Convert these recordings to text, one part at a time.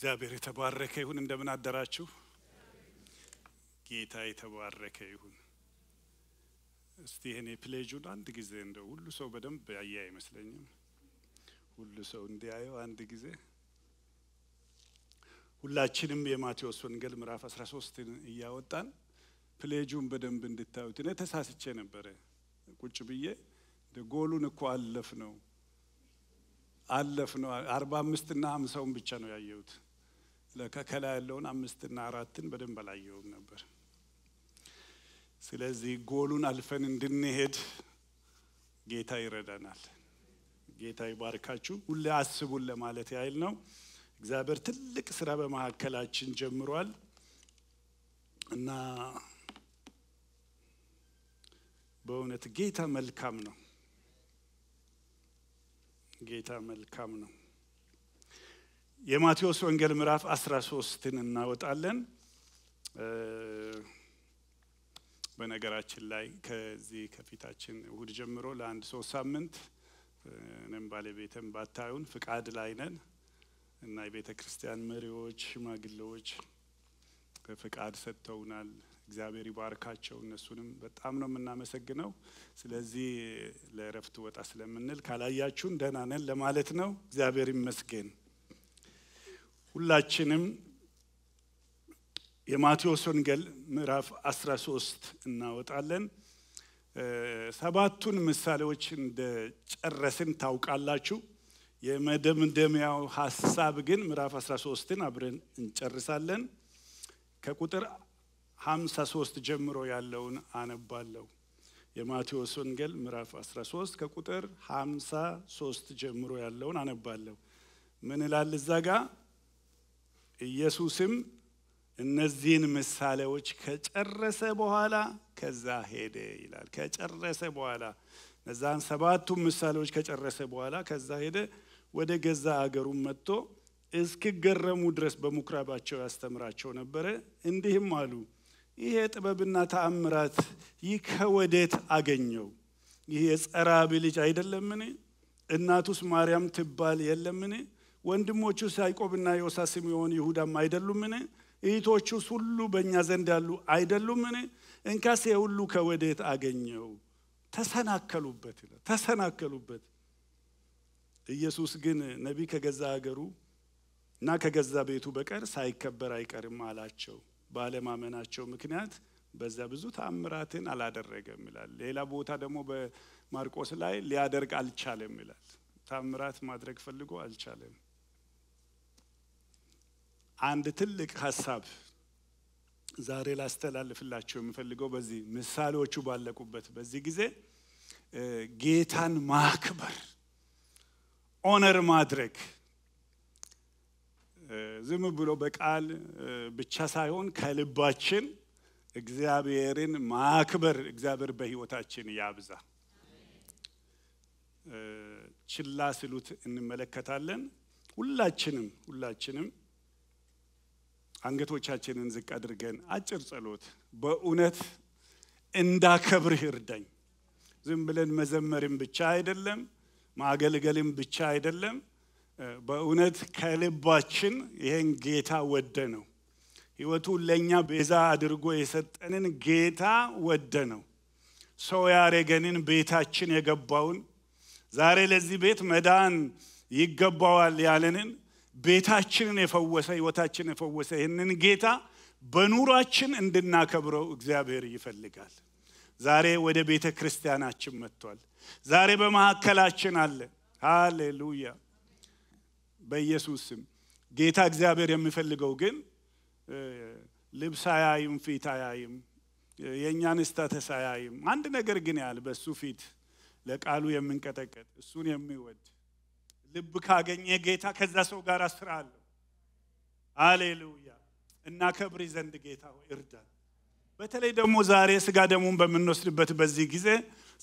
እግዚአብሔር የተባረከ ይሁን። እንደምን አደራችሁ? ጌታ የተባረከ ይሁን። እስቲ ይህን ፕሌጁን አንድ ጊዜ እንደው ሁሉ ሰው በደንብ ያየ አይመስለኝም። ሁሉ ሰው እንዲያየው አንድ ጊዜ ሁላችንም የማቴዎስ ወንጌል ምዕራፍ 13 እያወጣን ፕሌጁን በደንብ እንድታዩት። እኔ ተሳስቼ ነበረ ቁጭ ብዬ ጎሉን እኮ አለፍ ነው አለፍ ነው። አርባ አምስትና ሀምሳውን ብቻ ነው ያየሁት። ከከላ ያለውን አምስትና አራትን በደንብ አላየውም ነበር። ስለዚህ ጎሉን አልፈን እንድንሄድ ጌታ ይረዳናል። ጌታ ይባርካችሁ። ሁሌ አስቡን ለማለት ያህል ነው። እግዚአብሔር ትልቅ ስራ በመካከላችን ጀምሯል እና በእውነት ጌታ መልካም ነው። ጌታ መልካም ነው። የማቴዎስ ወንጌል ምዕራፍ 13ን እናወጣለን። በነገራችን ላይ ከዚህ ከፊታችን እሁድ ጀምሮ ለአንድ ሶስት ሳምንት እኔም ባለቤትም ባታዩን ፍቃድ ላይ ነን እና የቤተ ክርስቲያን መሪዎች፣ ሽማግሌዎች ፍቃድ ሰጥተውናል። እግዚአብሔር ይባርካቸው። እነሱንም በጣም ነው የምናመሰግነው። ስለዚህ ለእረፍት ወጣ ስለምንል ካላያችሁን ደህና ነን ለማለት ነው። እግዚአብሔር ይመስገን። ሁላችንም የማቴዎስ ወንጌል ምዕራፍ 13 እናወጣለን። ሰባቱን ምሳሌዎች እንደ ጨረስን ታውቃላችሁ። የመደምደሚያው ሀሳብ ግን ምዕራፍ 13ን አብረን እንጨርሳለን። ከቁጥር 53 ጀምሮ ያለውን አነባለሁ። የማቴዎስ ወንጌል ምዕራፍ 13 ከቁጥር 53 ጀምሮ ያለውን አነባለሁ። ምን ይላል እዛ ጋር? ኢየሱስም እነዚህን ምሳሌዎች ከጨረሰ በኋላ ከዛ ሄደ ይላል። ከጨረሰ በኋላ እነዛን ሰባቱ ምሳሌዎች ከጨረሰ በኋላ ከዛ ሄደ። ወደ ገዛ አገሩም መጥቶ እስኪገረሙ ድረስ በምኩራባቸው ያስተምራቸው ነበረ። እንዲህም አሉ፣ ይሄ ጥበብና ተአምራት ይህ ከወዴት አገኘው? ይህ የጸራቢ ልጅ አይደለምን? እናቱስ ማርያም ትባል የለምን? ወንድሞቹ ያዕቆብና ዮሳ ስምዖን ይሁዳም አይደሉምን? እህቶቹስ ሁሉ በእኛ ዘንድ ያሉ አይደሉምን? እንካስ ሁሉ ከወዴት አገኘው? ተሰናከሉበት ይላል። ተሰናከሉበት። ኢየሱስ ግን ነቢ ከገዛ ሀገሩ እና ከገዛ ቤቱ በቀር ሳይከበር አይቀርም አላቸው። ባለማመናቸው ምክንያት በዛ ብዙ ተአምራትን አላደረገም ይላል። ሌላ ቦታ ደግሞ በማርቆስ ላይ ሊያደርግ አልቻለም ይላል። ተአምራት ማድረግ ፈልጎ አልቻለም። አንድ ትልቅ ሀሳብ ዛሬ ላስተላልፍላቸው የምፈልገው በዚህ ምሳሌዎቹ ባለቁበት በዚህ ጊዜ ጌታን ማክበር ኦነር ማድረግ ዝም ብሎ በቃል ብቻ ሳይሆን ከልባችን እግዚአብሔርን ማክበር እግዚአብሔር በህይወታችን ያብዛ። ችላ ስሉት እንመለከታለን። ሁላችንም ሁላችንም አንገቶቻችንን ዝቅ አድርገን አጭር ጸሎት በእውነት እንዳከብርህ እርዳኝ። ዝም ብለን መዘመርም ብቻ አይደለም፣ ማገልገልም ብቻ አይደለም። በእውነት ከልባችን ይህን ጌታ ወደ ነው ህይወቱን ለእኛ ቤዛ አድርጎ የሰጠንን ጌታ ወደ ነው ሰው ያረገንን ቤታችን የገባውን ዛሬ ለዚህ ቤት መዳን ይገባዋል ያለንን ቤታችንን የፈወሰ ህይወታችንን የፈወሰ ይህንን ጌታ በኑሯችን እንድናከብረው እግዚአብሔር ይፈልጋል ዛሬ ወደ ቤተ ክርስቲያናችን መጥቷል ዛሬ በመካከላችን አለ ሃሌሉያ በኢየሱስም ጌታ እግዚአብሔር የሚፈልገው ግን ልብስ አያይም ፊት አያይም የእኛን ስታተስ አያይም አንድ ነገር ግን ያል በእሱ ፊት ለቃሉ የምንቀጠቀጥ እሱን የሚወድ ልብ ካገኘ ጌታ ከዛ ሰው ጋር ስራ አለው። አሌሉያ። እና ከብሪ ዘንድ ጌታ ሆይ እርዳን። በተለይ ደግሞ ዛሬ ስጋ ደሙን በምንወስድበት በዚህ ጊዜ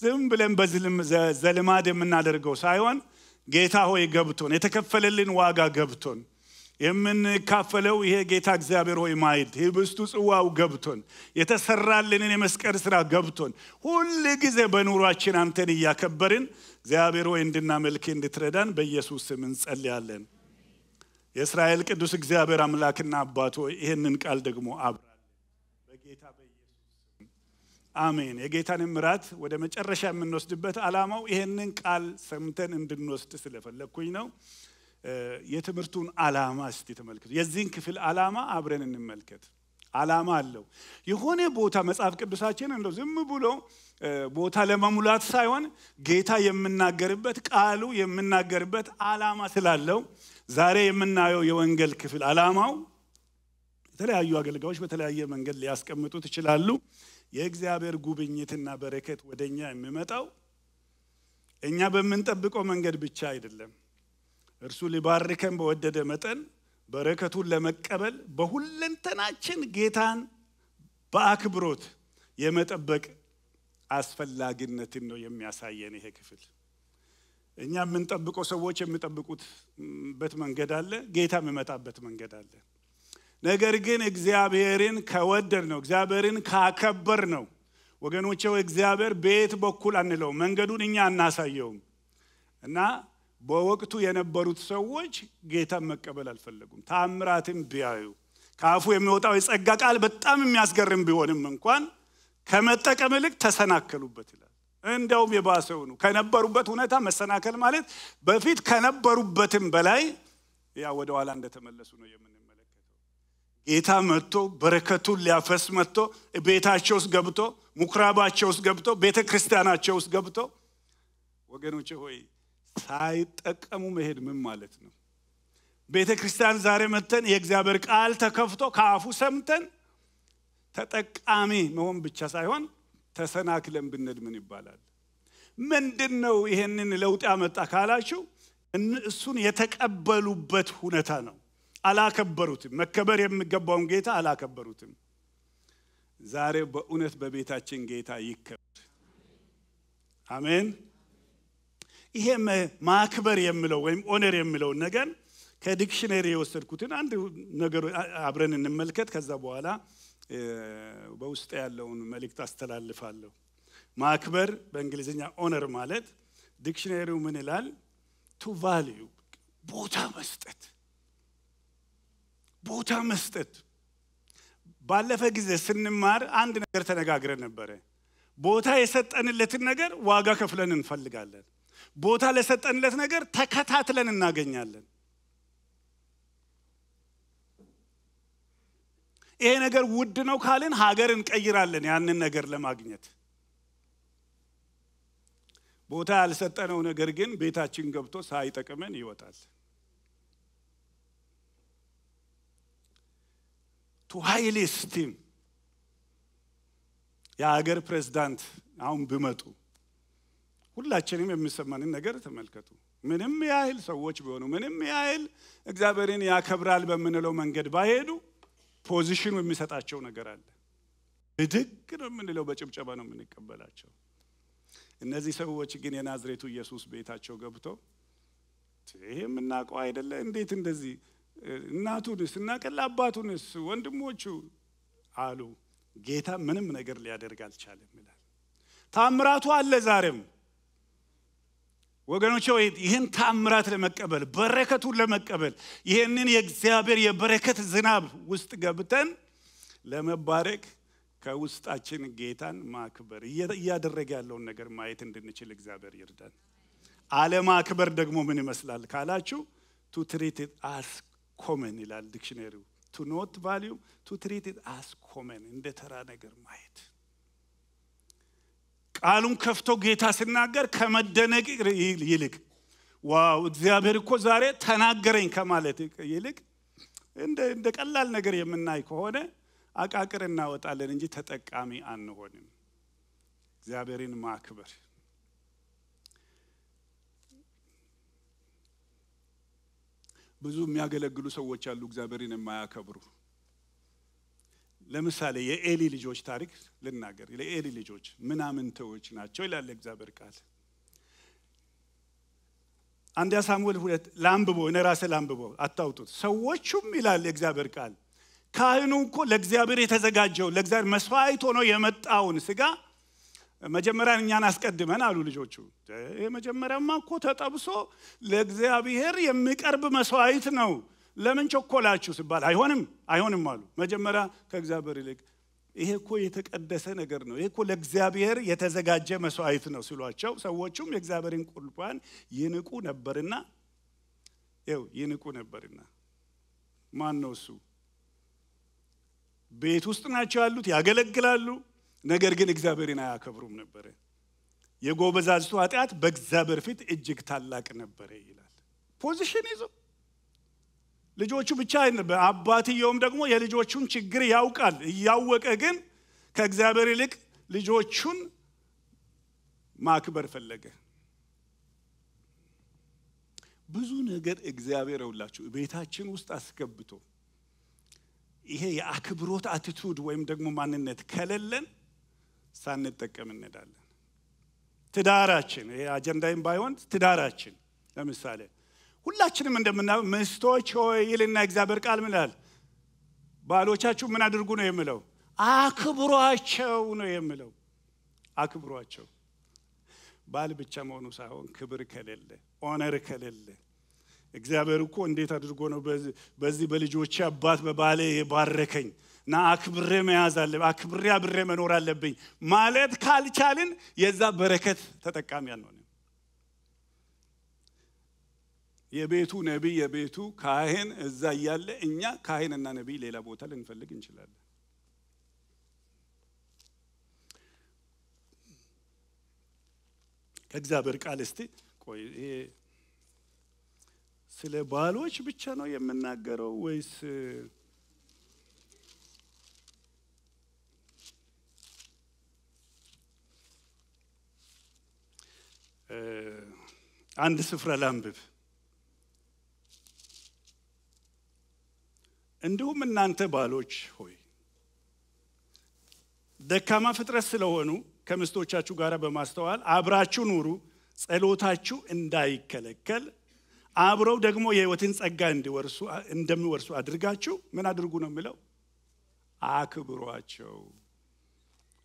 ዝም ብለን በዘልማድ የምናደርገው ሳይሆን ጌታ ሆይ ገብቶን የተከፈለልን ዋጋ ገብቶን የምንካፈለው ይሄ ጌታ እግዚአብሔር ሆይ ማየት ህብስቱ ጽዋው ገብቶን የተሰራልንን የመስቀል ስራ ገብቶን ሁል ጊዜ በኑሯችን አንተን እያከበርን እግዚአብሔር ሆይ እንድናመልክ እንድትረዳን በኢየሱስ ስም እንጸልያለን። የእስራኤል ቅዱስ እግዚአብሔር አምላክና አባት ይህንን ቃል ደግሞ አብራለን በጌታ አሜን። የጌታን ምራት ወደ መጨረሻ የምንወስድበት አላማው ይህንን ቃል ሰምተን እንድንወስድ ስለፈለግኩኝ ነው። የትምህርቱን ዓላማ እስቲ ተመልከቱ። የዚህን ክፍል ዓላማ አብረን እንመልከት። ዓላማ አለው። የሆነ ቦታ መጽሐፍ ቅዱሳችን እንደው ዝም ብሎ ቦታ ለመሙላት ሳይሆን ጌታ የምናገርበት ቃሉ የምናገርበት ዓላማ ስላለው ዛሬ የምናየው የወንጌል ክፍል ዓላማው የተለያዩ አገልጋዮች በተለያየ መንገድ ሊያስቀምጡ ይችላሉ። የእግዚአብሔር ጉብኝትና በረከት ወደኛ የሚመጣው እኛ በምንጠብቀው መንገድ ብቻ አይደለም። እርሱ ሊባርከን በወደደ መጠን በረከቱን ለመቀበል በሁለንተናችን ጌታን በአክብሮት የመጠበቅ አስፈላጊነትን ነው የሚያሳየን ይሄ ክፍል። እኛ የምንጠብቀው ሰዎች የሚጠብቁትበት መንገድ አለ፣ ጌታ የሚመጣበት መንገድ አለ። ነገር ግን እግዚአብሔርን ከወደድ ነው እግዚአብሔርን ካከበር ነው ወገኖቼው፣ እግዚአብሔር ቤት በኩል አንለውም፣ መንገዱን እኛ አናሳየውም እና በወቅቱ የነበሩት ሰዎች ጌታን መቀበል አልፈለጉም። ታምራትም ቢያዩ ከአፉ የሚወጣው የጸጋ ቃል በጣም የሚያስገርም ቢሆንም እንኳን ከመጠቀም ይልቅ ተሰናከሉበት ይላል። እንዲያውም የባሰው ነው። ከነበሩበት ሁኔታ መሰናከል ማለት በፊት ከነበሩበትም በላይ ያ ወደ ኋላ እንደተመለሱ ነው የምንመለከተው። ጌታ መጥቶ በረከቱን ሊያፈስ መጥቶ ቤታቸው ውስጥ ገብቶ ምኩራባቸው ውስጥ ገብቶ ቤተ ክርስቲያናቸው ውስጥ ገብቶ ወገኖች ሆይ ሳይጠቀሙ መሄድ ምን ማለት ነው? ቤተ ክርስቲያን ዛሬ መተን የእግዚአብሔር ቃል ተከፍቶ ከአፉ ሰምተን ተጠቃሚ መሆን ብቻ ሳይሆን ተሰናክለን ብንል ምን ይባላል? ምንድን ነው ይሄንን ለውጥ ያመጣ ካላችሁ እሱን የተቀበሉበት ሁኔታ ነው። አላከበሩትም። መከበር የሚገባውን ጌታ አላከበሩትም። ዛሬ በእውነት በቤታችን ጌታ ይከበር። አሜን። ይሄ ማክበር የምለው ወይም ኦነር የምለውን ነገር ከዲክሽነሪ የወሰድኩትን አንድ ነገር አብረን እንመልከት ከዛ በኋላ በውስጥ ያለውን መልእክት አስተላልፋለሁ ማክበር በእንግሊዝኛ ኦነር ማለት ዲክሽነሪው ምን ይላል ቱ ቫልዩ ቦታ መስጠት ቦታ መስጠት ባለፈ ጊዜ ስንማር አንድ ነገር ተነጋግረን ነበረ ቦታ የሰጠንለትን ነገር ዋጋ ከፍለን እንፈልጋለን ቦታ ለሰጠንለት ነገር ተከታትለን እናገኛለን ይሄ ነገር ውድ ነው ካልን ሀገር እንቀይራለን ያንን ነገር ለማግኘት ቦታ ያልሰጠነው ነገር ግን ቤታችን ገብቶ ሳይጠቅመን ይወጣል ቱ ሀይሊ ስቲም የሀገር ፕሬዝዳንት አሁን ብመጡ ሁላችንም የሚሰማንን ነገር ተመልከቱ። ምንም ያህል ሰዎች ቢሆኑ፣ ምንም ያህል እግዚአብሔርን ያከብራል በምንለው መንገድ ባይሄዱ ፖዚሽኑ የሚሰጣቸው ነገር አለ። ብድግ ነው የምንለው፣ በጭብጨባ ነው የምንቀበላቸው። እነዚህ ሰዎች ግን የናዝሬቱ ኢየሱስ ቤታቸው ገብተው ይህ የምናውቀው አይደለ እንዴት እንደዚህ እናቱንስ እናቀል አባቱንስ ወንድሞቹ አሉ። ጌታ ምንም ነገር ሊያደርግ አልቻለም ይላል። ታምራቱ አለ ዛሬም ወገኖች ይህን ታምራት ለመቀበል በረከቱን ለመቀበል ይህንን የእግዚአብሔር የበረከት ዝናብ ውስጥ ገብተን ለመባረክ ከውስጣችን ጌታን ማክበር እያደረገ ያለውን ነገር ማየት እንድንችል እግዚአብሔር ይርዳን። አለማክበር ደግሞ ምን ይመስላል ካላችሁ ቱ ትሪት አስ ኮመን ይላል ዲክሽነሪው። ቱ ኖት ቫሊዩ ቱ ትሪት አስ ኮመን እንደ ተራ ነገር ማየት ቃሉን ከፍቶ ጌታ ሲናገር ከመደነቅ ይልቅ ዋው እግዚአብሔር እኮ ዛሬ ተናገረኝ ከማለት ይልቅ እንደ ቀላል ነገር የምናይ ከሆነ አቃቅር እናወጣለን እንጂ ተጠቃሚ አንሆንም። እግዚአብሔርን ማክበር ብዙ የሚያገለግሉ ሰዎች አሉ እግዚአብሔርን የማያከብሩ። ለምሳሌ የኤሊ ልጆች ታሪክ ልናገር። ለኤሊ ልጆች ምናምንተዎች ናቸው ይላል እግዚአብሔር ቃል። አንዲያ ሳሙኤል ሁለት ላንብቦ እኔ ራሴ ላንብቦ አታውጡት። ሰዎቹም ይላል የእግዚአብሔር ቃል ካህኑ እኮ ለእግዚአብሔር የተዘጋጀው ለእግዚአብሔር መስዋዕት ሆኖ የመጣውን ስጋ መጀመሪያ እኛን አስቀድመን አሉ ልጆቹ። መጀመሪያማ እኮ ተጠብሶ ለእግዚአብሔር የሚቀርብ መስዋዕት ነው። ለምን ቸኮላችሁ ሲባል አይሆንም አይሆንም አሉ። መጀመሪያ ከእግዚአብሔር ይልቅ ይሄ እኮ የተቀደሰ ነገር ነው፣ ይሄ እኮ ለእግዚአብሔር የተዘጋጀ መስዋዕት ነው ሲሏቸው ሰዎቹም የእግዚአብሔርን ቁርባን ይንቁ ነበርና ው ይንቁ ነበርና ማን ነው እሱ? ቤት ውስጥ ናቸው ያሉት፣ ያገለግላሉ። ነገር ግን እግዚአብሔርን አያከብሩም ነበረ። የጎበዛዝቱ ኃጢአት በእግዚአብሔር ፊት እጅግ ታላቅ ነበረ ይላል። ፖዚሽን ይዞ ልጆቹ ብቻ አባትየውም ደግሞ የልጆቹን ችግር ያውቃል። እያወቀ ግን ከእግዚአብሔር ይልቅ ልጆቹን ማክበር ፈለገ። ብዙ ነገር እግዚአብሔር ውላችሁ ቤታችን ውስጥ አስገብቶ ይሄ የአክብሮት አቲቱድ ወይም ደግሞ ማንነት ከሌለን ሳንጠቀም እንዳለን። ትዳራችን ይሄ አጀንዳይም ባይሆን ትዳራችን ለምሳሌ ሁላችንም እንደምናየው ምስቶች ሆይ ይልና እግዚአብሔር ቃል ምላል ባሎቻችሁ ምን አድርጉ ነው የምለው አክብሯቸው ነው የምለው አክብሯቸው ባል ብቻ መሆኑ ሳይሆን ክብር ከሌለ ኦነር ከሌለ እግዚአብሔር እኮ እንዴት አድርጎ ነው በዚህ በልጆች አባት በባሌ የባረከኝ ና አክብሬ መያዝ አለ አክብሬ አብሬ መኖር አለብኝ ማለት ካልቻልን የዛ በረከት ተጠቃሚ አንሆን የቤቱ ነቢይ የቤቱ ካህን እዛ እያለ እኛ ካህንና ነቢይ ሌላ ቦታ ልንፈልግ እንችላለን። ከእግዚአብሔር ቃል እስቲ ቆይ ይሄ ስለ ባሎች ብቻ ነው የምናገረው ወይስ አንድ ስፍራ ላንብብ። እንዲሁም እናንተ ባሎች ሆይ ደካማ ፍጥረት ስለሆኑ ከምስቶቻችሁ ጋር በማስተዋል አብራችሁ ኑሩ፣ ጸሎታችሁ እንዳይከለከል አብረው ደግሞ የህይወትን ጸጋ እንዲወርሱ እንደሚወርሱ አድርጋችሁ ምን አድርጉ ነው የሚለው አክብሯቸው።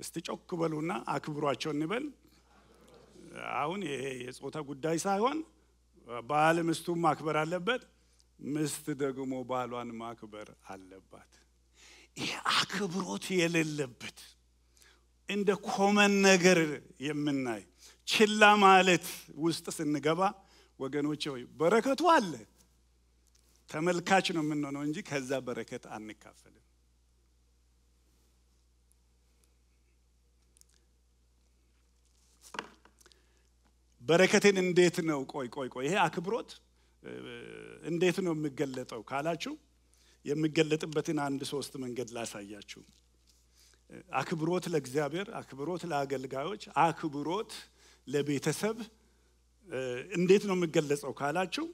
እስቲ ጮክ በሉና አክብሯቸው እንበል። አሁን ይሄ የጾታ ጉዳይ ሳይሆን ባል ሚስቱም ማክበር አለበት፣ ምስት ደግሞ ባሏን ማክበር አለባት። ይህ አክብሮት የሌለበት እንደ ኮመን ነገር የምናይ ችላ ማለት ውስጥ ስንገባ ወገኖች ሆይ በረከቱ አለ። ተመልካች ነው የምንሆነው እንጂ ከዛ በረከት አንካፈልም። በረከትን እንዴት ነው? ቆይ ቆይ ቆይ፣ ይሄ አክብሮት እንዴት ነው የምገለጠው ካላችሁ የምገለጥበትን አንድ ሶስት መንገድ ላሳያችሁ። አክብሮት ለእግዚአብሔር፣ አክብሮት ለአገልጋዮች፣ አክብሮት ለቤተሰብ እንዴት ነው የምገለጸው ካላችሁ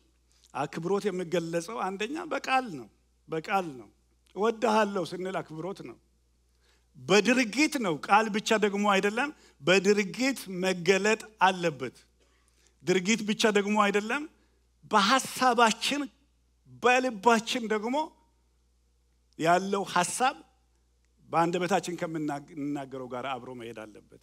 አክብሮት የምገለጸው አንደኛ በቃል ነው። በቃል ነው። እወድሃለሁ ስንል አክብሮት ነው። በድርጊት ነው። ቃል ብቻ ደግሞ አይደለም፣ በድርጊት መገለጥ አለበት። ድርጊት ብቻ ደግሞ አይደለም በሀሳባችን በልባችን ደግሞ ያለው ሀሳብ በአንደበታችን ከምንናገረው ጋር አብሮ መሄድ አለበት።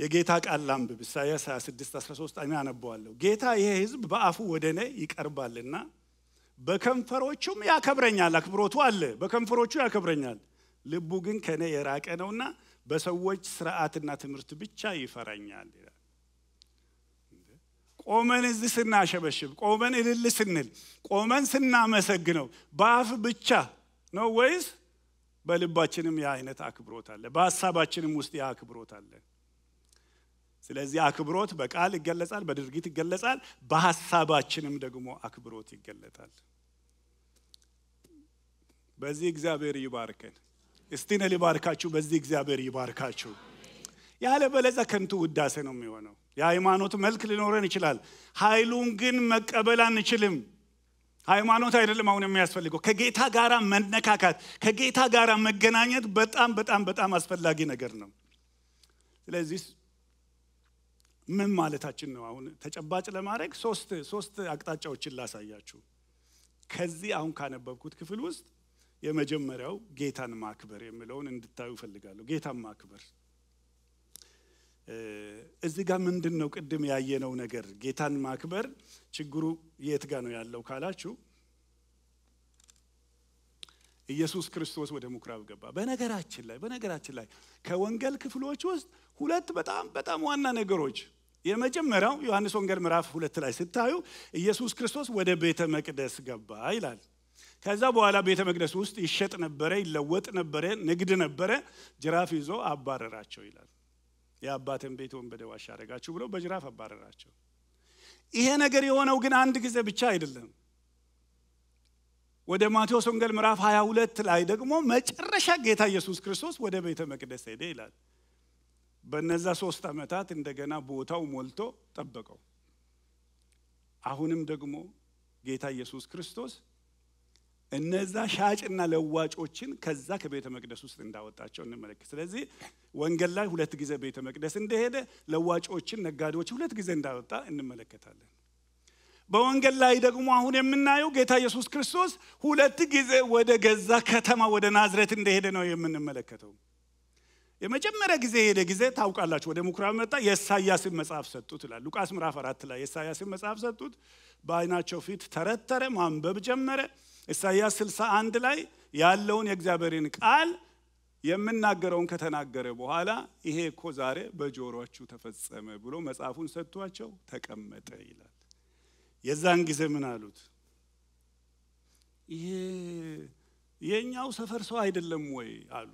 የጌታ ቃል ላንብብ። ኢሳያስ 26 13 እኔ አነበዋለሁ። ጌታ ይሄ ህዝብ በአፉ ወደ እኔ ይቀርባልና በከንፈሮቹም ያከብረኛል። አክብሮቱ አለ፣ በከንፈሮቹ ያከብረኛል። ልቡ ግን ከእኔ የራቀ ነውና በሰዎች ስርዓትና ትምህርት ብቻ ይፈራኛል ይላል። ቆመን እዚህ ስናሸበሽብ፣ ቆመን እልል ስንል፣ ቆመን ስናመሰግነው በአፍ ብቻ ነው ወይስ በልባችንም ያ አይነት አክብሮት አለ? በሀሳባችንም ውስጥ ያ አክብሮት አለ? ስለዚህ አክብሮት በቃል ይገለጻል፣ በድርጊት ይገለጻል፣ በሀሳባችንም ደግሞ አክብሮት ይገለጣል። በዚህ እግዚአብሔር ይባርከን። እስቲ ነ ሊባርካችሁ። በዚህ እግዚአብሔር ይባርካችሁ። ያለ በለዛ ከንቱ ውዳሴ ነው የሚሆነው። የሃይማኖት መልክ ሊኖረን ይችላል። ኃይሉን ግን መቀበል አንችልም። ሃይማኖት አይደለም አሁን የሚያስፈልገው ከጌታ ጋር መነካካት፣ ከጌታ ጋር መገናኘት በጣም በጣም በጣም አስፈላጊ ነገር ነው። ስለዚህ ምን ማለታችን ነው? አሁን ተጨባጭ ለማድረግ ሶስት ሶስት አቅጣጫዎችን ላሳያችሁ። ከዚህ አሁን ካነበብኩት ክፍል ውስጥ የመጀመሪያው ጌታን ማክበር የሚለውን እንድታዩ እፈልጋለሁ። ጌታን ማክበር እዚህ ጋር ምንድን ነው ቅድም ያየነው ነገር? ጌታን ማክበር ችግሩ የት ጋር ነው ያለው ካላችሁ ኢየሱስ ክርስቶስ ወደ ምኩራብ ገባ። በነገራችን ላይ በነገራችን ላይ ከወንጌል ክፍሎች ውስጥ ሁለት በጣም በጣም ዋና ነገሮች የመጀመሪያው ዮሐንስ ወንጌል ምዕራፍ ሁለት ላይ ስታዩ ኢየሱስ ክርስቶስ ወደ ቤተ መቅደስ ገባ ይላል። ከዛ በኋላ ቤተ መቅደስ ውስጥ ይሸጥ ነበረ፣ ይለወጥ ነበረ፣ ንግድ ነበረ። ጅራፍ ይዞ አባረራቸው ይላል። የአባትን ቤት ወንበደ ዋሻ አደረጋችሁ ብሎ በጅራፍ አባረራቸው ይሄ ነገር የሆነው ግን አንድ ጊዜ ብቻ አይደለም ወደ ማቴዎስ ወንጌል ምዕራፍ 22 ላይ ደግሞ መጨረሻ ጌታ ኢየሱስ ክርስቶስ ወደ ቤተ መቅደስ ሄደ ይላል በነዛ ሶስት ዓመታት እንደገና ቦታው ሞልቶ ጠበቀው አሁንም ደግሞ ጌታ ኢየሱስ ክርስቶስ እነዛ ሻጭና ለዋጮችን ከዛ ከቤተ መቅደስ ውስጥ እንዳወጣቸው እንመለከት። ስለዚህ ወንጌል ላይ ሁለት ጊዜ ቤተ መቅደስ እንደሄደ ለዋጮችን፣ ነጋዴዎች ሁለት ጊዜ እንዳወጣ እንመለከታለን። በወንጌል ላይ ደግሞ አሁን የምናየው ጌታ ኢየሱስ ክርስቶስ ሁለት ጊዜ ወደ ገዛ ከተማ ወደ ናዝሬት እንደሄደ ነው የምንመለከተው። የመጀመሪያ ጊዜ የሄደ ጊዜ ታውቃላችሁ፣ ወደ ምኩራብ መጣ፣ የኢሳያስን መጽሐፍ ሰጡት ይላል ሉቃስ ምዕራፍ አራት ላይ የኢሳያስን መጽሐፍ ሰጡት። በአይናቸው ፊት ተረተረ፣ ማንበብ ጀመረ። ኢሳይያስ 61 ላይ ያለውን የእግዚአብሔርን ቃል የምናገረውን ከተናገረ በኋላ ይሄ እኮ ዛሬ በጆሮአችሁ ተፈጸመ ብሎ መጽሐፉን ሰጥቷቸው ተቀመጠ ይላል። የዛን ጊዜ ምን አሉት? ይሄ የእኛው ሰፈር ሰው አይደለም ወይ አሉ።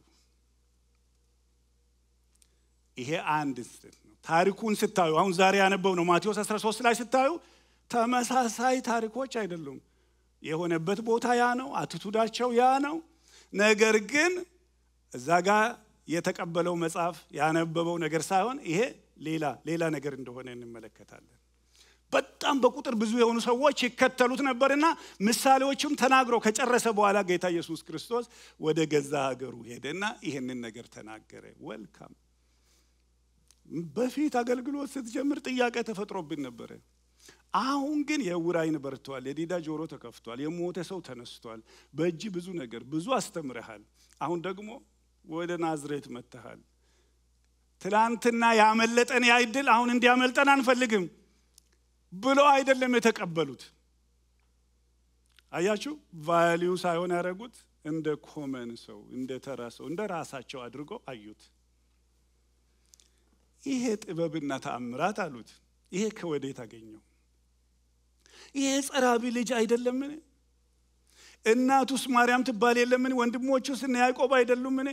ይሄ አንድ ኢንስደንት ነው። ታሪኩን ስታዩ አሁን ዛሬ ያነበብ ነው ማቴዎስ 13 ላይ ስታዩ ተመሳሳይ ታሪኮች አይደሉም። የሆነበት ቦታ ያ ነው፣ አትቱዳቸው ያ ነው። ነገር ግን እዛ ጋ የተቀበለው መጽሐፍ ያነበበው ነገር ሳይሆን ይሄ ሌላ ሌላ ነገር እንደሆነ እንመለከታለን። በጣም በቁጥር ብዙ የሆኑ ሰዎች ይከተሉት ነበርና ምሳሌዎችም ተናግሮ ከጨረሰ በኋላ ጌታ ኢየሱስ ክርስቶስ ወደ ገዛ ሀገሩ ሄደና ይህንን ነገር ተናገረ። ወልካም በፊት አገልግሎት ስትጀምር ጥያቄ ተፈጥሮብን ነበረ። አሁን ግን የዕውር ዓይን በርቷል፣ የዲዳ ጆሮ ተከፍቷል፣ የሞተ ሰው ተነስቷል፣ በእጅ ብዙ ነገር ብዙ አስተምረሃል። አሁን ደግሞ ወደ ናዝሬት መጥተሃል። ትላንትና ያመለጠን ያይድል አሁን እንዲያመልጠን አንፈልግም ብሎ አይደለም የተቀበሉት። አያችሁ፣ ቫሊዩ ሳይሆን ያደረጉት እንደ ኮመን ሰው እንደ ተራ ሰው እንደ ራሳቸው አድርገው አዩት። ይሄ ጥበብና ተአምራት አሉት። ይሄ ከወዴት አገኘው? ይሄ ጸራቢ ልጅ አይደለምን? እናቱስ ማርያም ትባል የለምን? ወንድሞቹስ እነ ያዕቆብ አይደሉምን?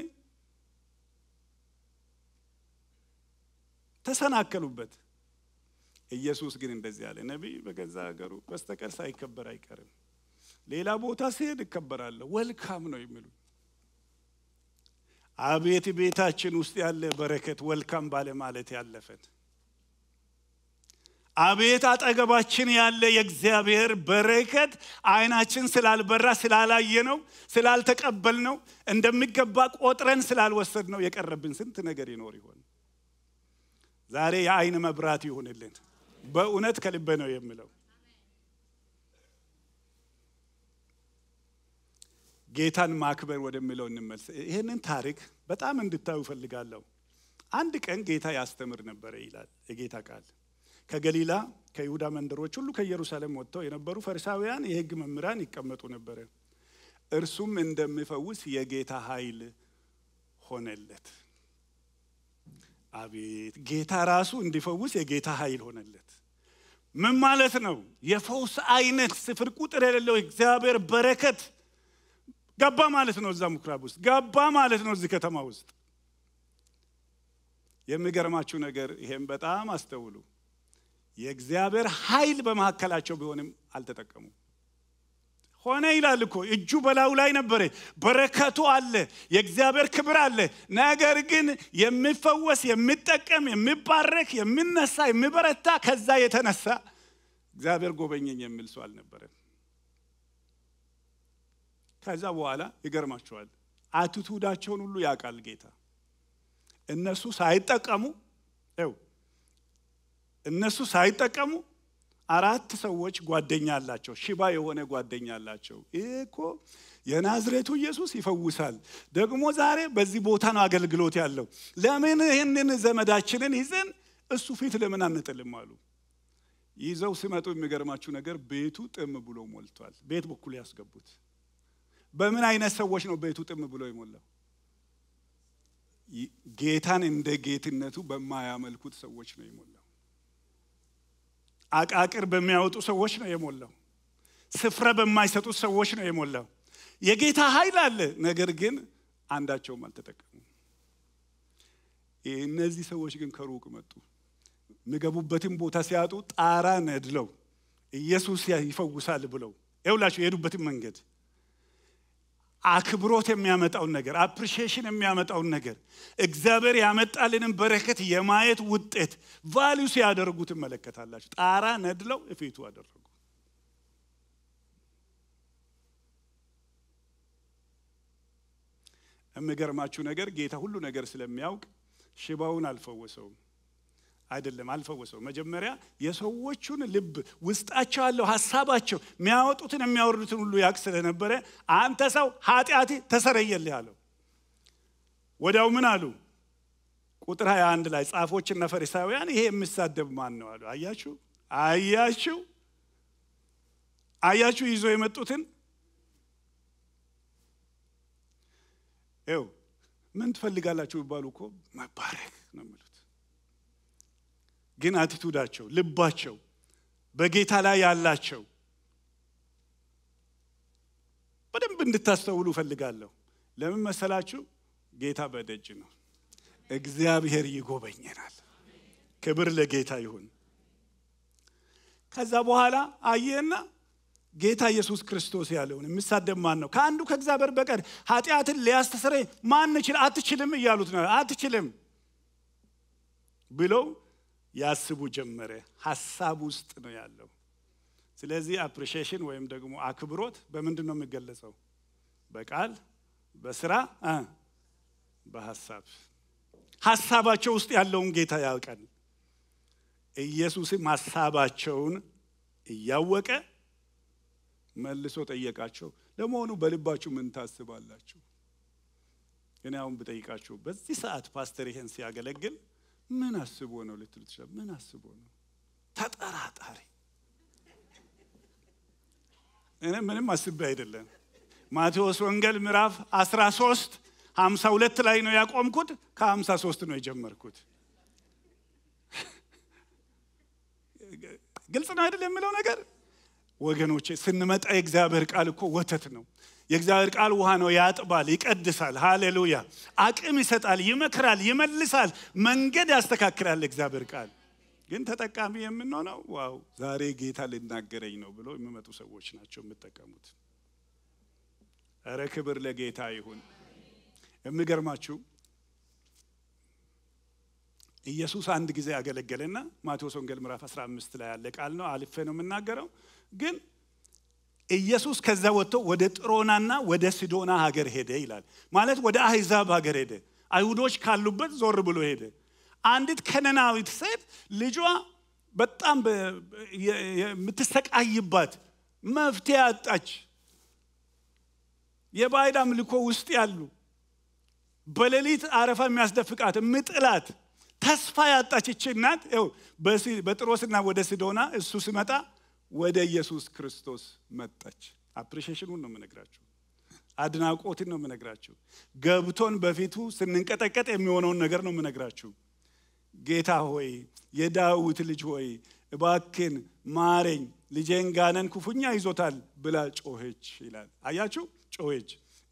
ተሰናከሉበት። ኢየሱስ ግን እንደዚህ አለ። ነቢይ በገዛ ሀገሩ በስተቀር ሳይከበር አይቀርም። ሌላ ቦታ ስሄድ እከበራለሁ፣ ወልካም ነው የሚሉ አቤት ቤታችን ውስጥ ያለ በረከት ወልካም ባለ ማለት ያለፈን አቤት አጠገባችን ያለ የእግዚአብሔር በረከት አይናችን ስላልበራ ስላላየ ነው ስላልተቀበል ነው እንደሚገባ ቆጥረን ስላልወሰድ ነው የቀረብን ስንት ነገር ይኖር ይሆን ዛሬ የአይን መብራት ይሆንልን በእውነት ከልበ ነው የምለው ጌታን ማክበር ወደሚለው እንመልስ ይህንን ታሪክ በጣም እንድታዩ ፈልጋለሁ አንድ ቀን ጌታ ያስተምር ነበረ ይላል የጌታ ቃል ከገሊላ ከይሁዳ መንደሮች ሁሉ ከኢየሩሳሌም ወጥተው የነበሩ ፈሪሳውያን የሕግ መምህራን ይቀመጡ ነበረ። እርሱም እንደሚፈውስ የጌታ ኃይል ሆነለት። አቤት ጌታ ራሱ እንዲፈውስ የጌታ ኃይል ሆነለት። ምን ማለት ነው? የፈውስ አይነት ስፍር ቁጥር የሌለው እግዚአብሔር በረከት ገባ ማለት ነው። እዛ ምኩራብ ውስጥ ገባ ማለት ነው። እዚህ ከተማ ውስጥ የሚገርማችሁ ነገር ይሄም በጣም አስተውሉ። የእግዚአብሔር ኃይል በመካከላቸው ቢሆንም አልተጠቀሙም። ሆነ ይላል እኮ እጁ በላዩ ላይ ነበረ። በረከቱ አለ፣ የእግዚአብሔር ክብር አለ። ነገር ግን የሚፈወስ የሚጠቀም፣ የሚባረክ፣ የሚነሳ፣ የሚበረታ ከዛ የተነሳ እግዚአብሔር ጎበኘኝ የሚል ሰው አልነበረም። ከዛ በኋላ ይገርማቸዋል። አትቱዳቸውን ሁሉ ያውቃል ጌታ። እነሱ ሳይጠቀሙ እነሱ ሳይጠቀሙ አራት ሰዎች ጓደኛ አላቸው። ሽባ የሆነ ጓደኛ አላቸው። ይህ እኮ የናዝሬቱ ኢየሱስ ይፈውሳል። ደግሞ ዛሬ በዚህ ቦታ ነው አገልግሎት ያለው። ለምን ይህንን ዘመዳችንን ይዘን እሱ ፊት ለምን አንጥልም አሉ። ይዘው ሲመጡ የሚገርማችሁ ነገር ቤቱ ጥም ብሎ ሞልቷል። ቤት በኩል ያስገቡት በምን አይነት ሰዎች ነው ቤቱ ጥም ብሎ የሞላው? ጌታን እንደ ጌትነቱ በማያመልኩት ሰዎች ነው የሞላው። አቃቅር በሚያወጡ ሰዎች ነው የሞላው። ስፍራ በማይሰጡት ሰዎች ነው የሞላው። የጌታ ኃይል አለ፣ ነገር ግን አንዳቸውም አልተጠቀሙ። እነዚህ ሰዎች ግን ከሩቅ መጡ። ምገቡበትን ቦታ ሲያጡ ጣራ ነድለው ኢየሱስ ይፈውሳል ብለው ይውላቸው የሄዱበትን መንገድ አክብሮት የሚያመጣውን ነገር አፕሪሺሽን የሚያመጣውን ነገር እግዚአብሔር ያመጣልንን በረከት የማየት ውጤት ቫሊዩ ሲያደርጉ ትመለከታላችሁ። ጣራ ነድለው እፊቱ አደረጉ። የሚገርማችሁ ነገር ጌታ ሁሉ ነገር ስለሚያውቅ ሽባውን አልፈወሰውም። አይደለም አልፈወሰው። መጀመሪያ የሰዎቹን ልብ ውስጣቸው ያለው ሀሳባቸው የሚያወጡትን የሚያወርዱትን ሁሉ ያቅ ስለነበረ አንተ ሰው ኃጢአት ተሰረየልህ አለው። ወዲያው ምን አሉ? ቁጥር 21 ላይ ጻፎችና ፈሪሳውያን ይሄ የሚሳደብ ማን ነው አሉ። አያችሁ አያችሁ አያችሁ ይዞ የመጡትን ው ምን ትፈልጋላችሁ ይባሉ እኮ መባረክ ነው የሚሉት ግን አቲቱዳቸው፣ ልባቸው፣ በጌታ ላይ ያላቸው በደንብ እንድታስተውሉ ፈልጋለሁ ለምን መሰላችሁ? ጌታ በደጅ ነው። እግዚአብሔር ይጎበኘናል። ክብር ለጌታ ይሁን። ከዛ በኋላ አየና ጌታ ኢየሱስ ክርስቶስ ያለውን የምሳደብ ማን ነው? ከአንዱ ከእግዚአብሔር በቀር ኃጢአትን ሊያስተሰረ ማን ችል አትችልም እያሉት ነው። አትችልም ብለው ያስቡ ጀመረ። ሀሳብ ውስጥ ነው ያለው። ስለዚህ አፕሪሺሽን ወይም ደግሞ አክብሮት በምንድን ነው የሚገለጸው? በቃል፣ በስራ፣ በሀሳብ። ሀሳባቸው ውስጥ ያለውን ጌታ ያውቃል። ኢየሱስም ሀሳባቸውን እያወቀ መልሶ ጠየቃቸው፣ ለመሆኑ በልባችሁ ምን ታስባላችሁ? እኔ አሁን ብጠይቃችሁ በዚህ ሰዓት ፓስተር ይሄን ሲያገለግል ምን አስቦ ነው ልትሉ ትችላል። ምን አስቦ ነው? ተጠራጣሪ እኔ ምንም አስቤ አይደለም። ማቴዎስ ወንጌል ምዕራፍ 13 ሁለት ላይ ነው ያቆምኩት ከሀምሳ ሶስት ነው የጀመርኩት። ግልጽ ነው አይደል የምለው ነገር ወገኖቼ? ስንመጣ የእግዚአብሔር ቃል እኮ ወተት ነው። የእግዚአብሔር ቃል ውሃ ነው፣ ያጥባል፣ ይቀድሳል። ሃሌሉያ! አቅም ይሰጣል፣ ይመክራል፣ ይመልሳል፣ መንገድ ያስተካክላል። እግዚአብሔር ቃል ግን ተጠቃሚ የምንሆነው ዋው ዛሬ ጌታ ሊናገረኝ ነው ብሎ የሚመጡ ሰዎች ናቸው የምጠቀሙት። እረ ክብር ለጌታ ይሁን። የሚገርማችሁ ኢየሱስ አንድ ጊዜ አገለገለና ማቴዎስ ወንጌል ምዕራፍ 15 ላይ ያለ ቃል ነው፣ አልፌ ነው የምናገረው ግን ኢየሱስ ከዛ ወጥቶ ወደ ጥሮናና ወደ ሲዶና ሀገር ሄደ ይላል ማለት ወደ አህዛብ ሀገር ሄደ አይሁዶች ካሉበት ዞር ብሎ ሄደ አንዲት ከነናዊት ሴት ልጇ በጣም የምትሰቃይባት መፍትሄ አጣች የባይድ አምልኮ ውስጥ ያሉ በሌሊት አረፋ የሚያስደፍቃት ምጥላት ተስፋ ያጣች እናት በጥሮስና ወደ ሲዶና እሱ ሲመጣ ወደ ኢየሱስ ክርስቶስ መጣች። አፕሪሼሽኑን ነው የምነግራችሁ፣ አድናቆትን ነው የምነግራችሁ። ገብቶን በፊቱ ስንንቀጠቀጥ የሚሆነውን ነገር ነው የምነግራችሁ። ጌታ ሆይ የዳዊት ልጅ ሆይ እባክን ማረኝ፣ ልጄን ጋነን ክፉኛ ይዞታል ብላ ጮኸች ይላል። አያችሁ፣ ጮኸች።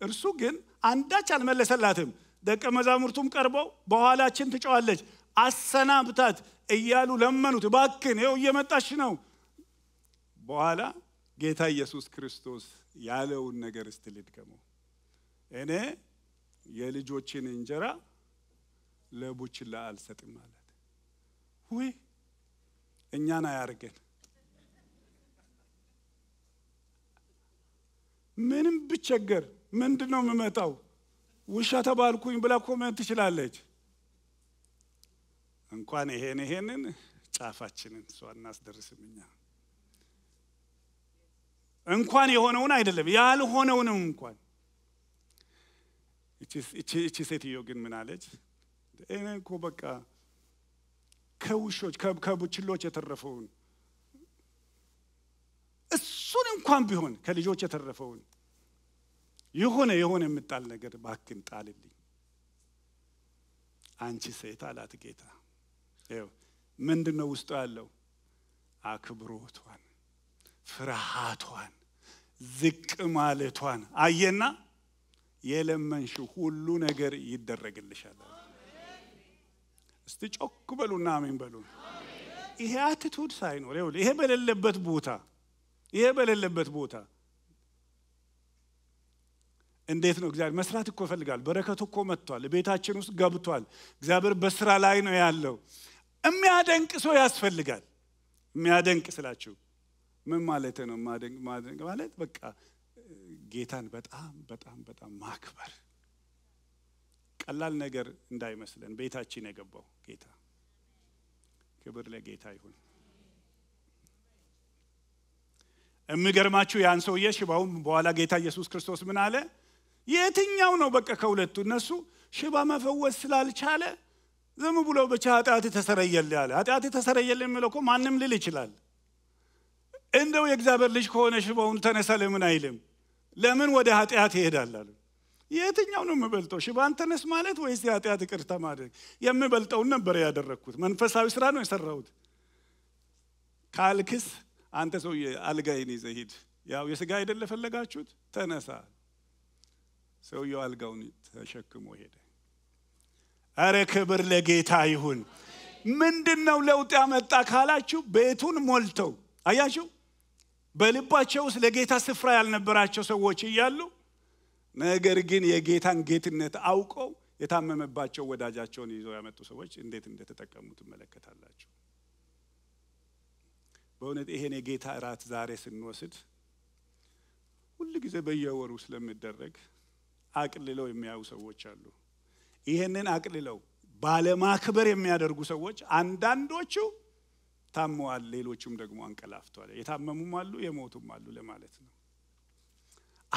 እርሱ ግን አንዳች አልመለሰላትም። ደቀ መዛሙርቱም ቀርበው በኋላችን ትጮኻለች፣ አሰናብታት እያሉ ለመኑት። እባክን ይኸው እየመጣች ነው በኋላ ጌታ ኢየሱስ ክርስቶስ ያለውን ነገር እስቲ ልድገመው። እኔ የልጆችን እንጀራ ለቡችላ አልሰጥም አለ። ውይ እኛን አያርገን። ምንም ብቸገር ምንድን ነው የምመጣው? ውሻ ተባልኩኝ ብላ ኮመንት ትችላለች። እንኳን ይሄን ይሄንን ጫፋችንን እሷ እናስደርስም እኛ እንኳን የሆነውን አይደለም ያልሆነውንም እንኳን እቺ ሴትዮ ግን ምን አለች? እኔ እኮ በቃ ከውሾች ከቡችሎች የተረፈውን እሱን እንኳን ቢሆን ከልጆች የተረፈውን የሆነ የሆነ የምጣል ነገር ባክን ጣልልኝ። አንቺ ሴት አላት ጌታ። ምንድን ነው ውስጡ ያለው? አክብሮቷን ፍርሃቷን ዝቅ ማለቷን አየና የለመንሽ ሁሉ ነገር ይደረግልሻል። እስቲ ጮክ በሉና አሜን በሉ። ይሄ አትቱድ ሳይኖር ይኸውልህ፣ ይሄ በሌለበት ቦታ ይሄ በሌለበት ቦታ እንዴት ነው እግዚአብሔር መስራት እኮ ይፈልጋል። በረከቱ እኮ መጥቷል፣ ቤታችን ውስጥ ገብቷል። እግዚአብሔር በስራ ላይ ነው ያለው። የሚያደንቅ ሰው ያስፈልጋል። የሚያደንቅ ስላችሁ ምን ማለት ነው? ማድነቅ ማለት በቃ ጌታን በጣም በጣም በጣም ማክበር ቀላል ነገር እንዳይመስለን። ቤታችን የገባው ጌታ ክብር ለጌታ ይሁን። የሚገርማችሁ ያን ሰውዬ ሽባውም በኋላ ጌታ ኢየሱስ ክርስቶስ ምን አለ? የትኛው ነው በቃ ከሁለቱ እነሱ ሽባ መፈወስ ስላልቻለ ዝም ብሎ ብቻ ኃጢአት ተሰረየል ያለ ኃጢአት ተሰረየል የሚለው እኮ ማንም ልል ይችላል። እንደው የእግዚአብሔር ልጅ ከሆነ ሽባውን ተነሳ ለምን አይልም? ለምን ወደ ኃጢአት ይሄዳል አሉ። የትኛው ነው የምበልጠው? ሽባን ተነስ ማለት ወይስ የኃጢአት ይቅርታ ማድረግ? የምበልጠውን ነበር ያደረግኩት። መንፈሳዊ ስራ ነው የሰራሁት። ካልክስ አንተ ሰውዬ አልጋዬን ይዘህ ሂድ፣ ያው የስጋ አይደለ ለፈለጋችሁት፣ ተነሳ። ሰውየው አልጋውን ተሸክሞ ሄደ። አረ ክብር ለጌታ ይሁን። ምንድን ነው ለውጥ ያመጣ ካላችሁ፣ ቤቱን ሞልተው አያችሁ። በልባቸው ውስጥ ለጌታ ስፍራ ያልነበራቸው ሰዎች እያሉ ነገር ግን የጌታን ጌትነት አውቀው የታመመባቸው ወዳጃቸውን ይዘው ያመጡ ሰዎች እንዴት እንደተጠቀሙ ትመለከታላችሁ። በእውነት ይሄን የጌታ እራት ዛሬ ስንወስድ ሁሉ ጊዜ በየወሩ ስለሚደረግ አቅልለው የሚያዩ ሰዎች አሉ። ይህንን አቅልለው ባለማክበር የሚያደርጉ ሰዎች አንዳንዶቹ ታመዋል፣ ሌሎቹም ደግሞ አንቀላፍተዋል። የታመሙም አሉ፣ የሞቱም አሉ ለማለት ነው።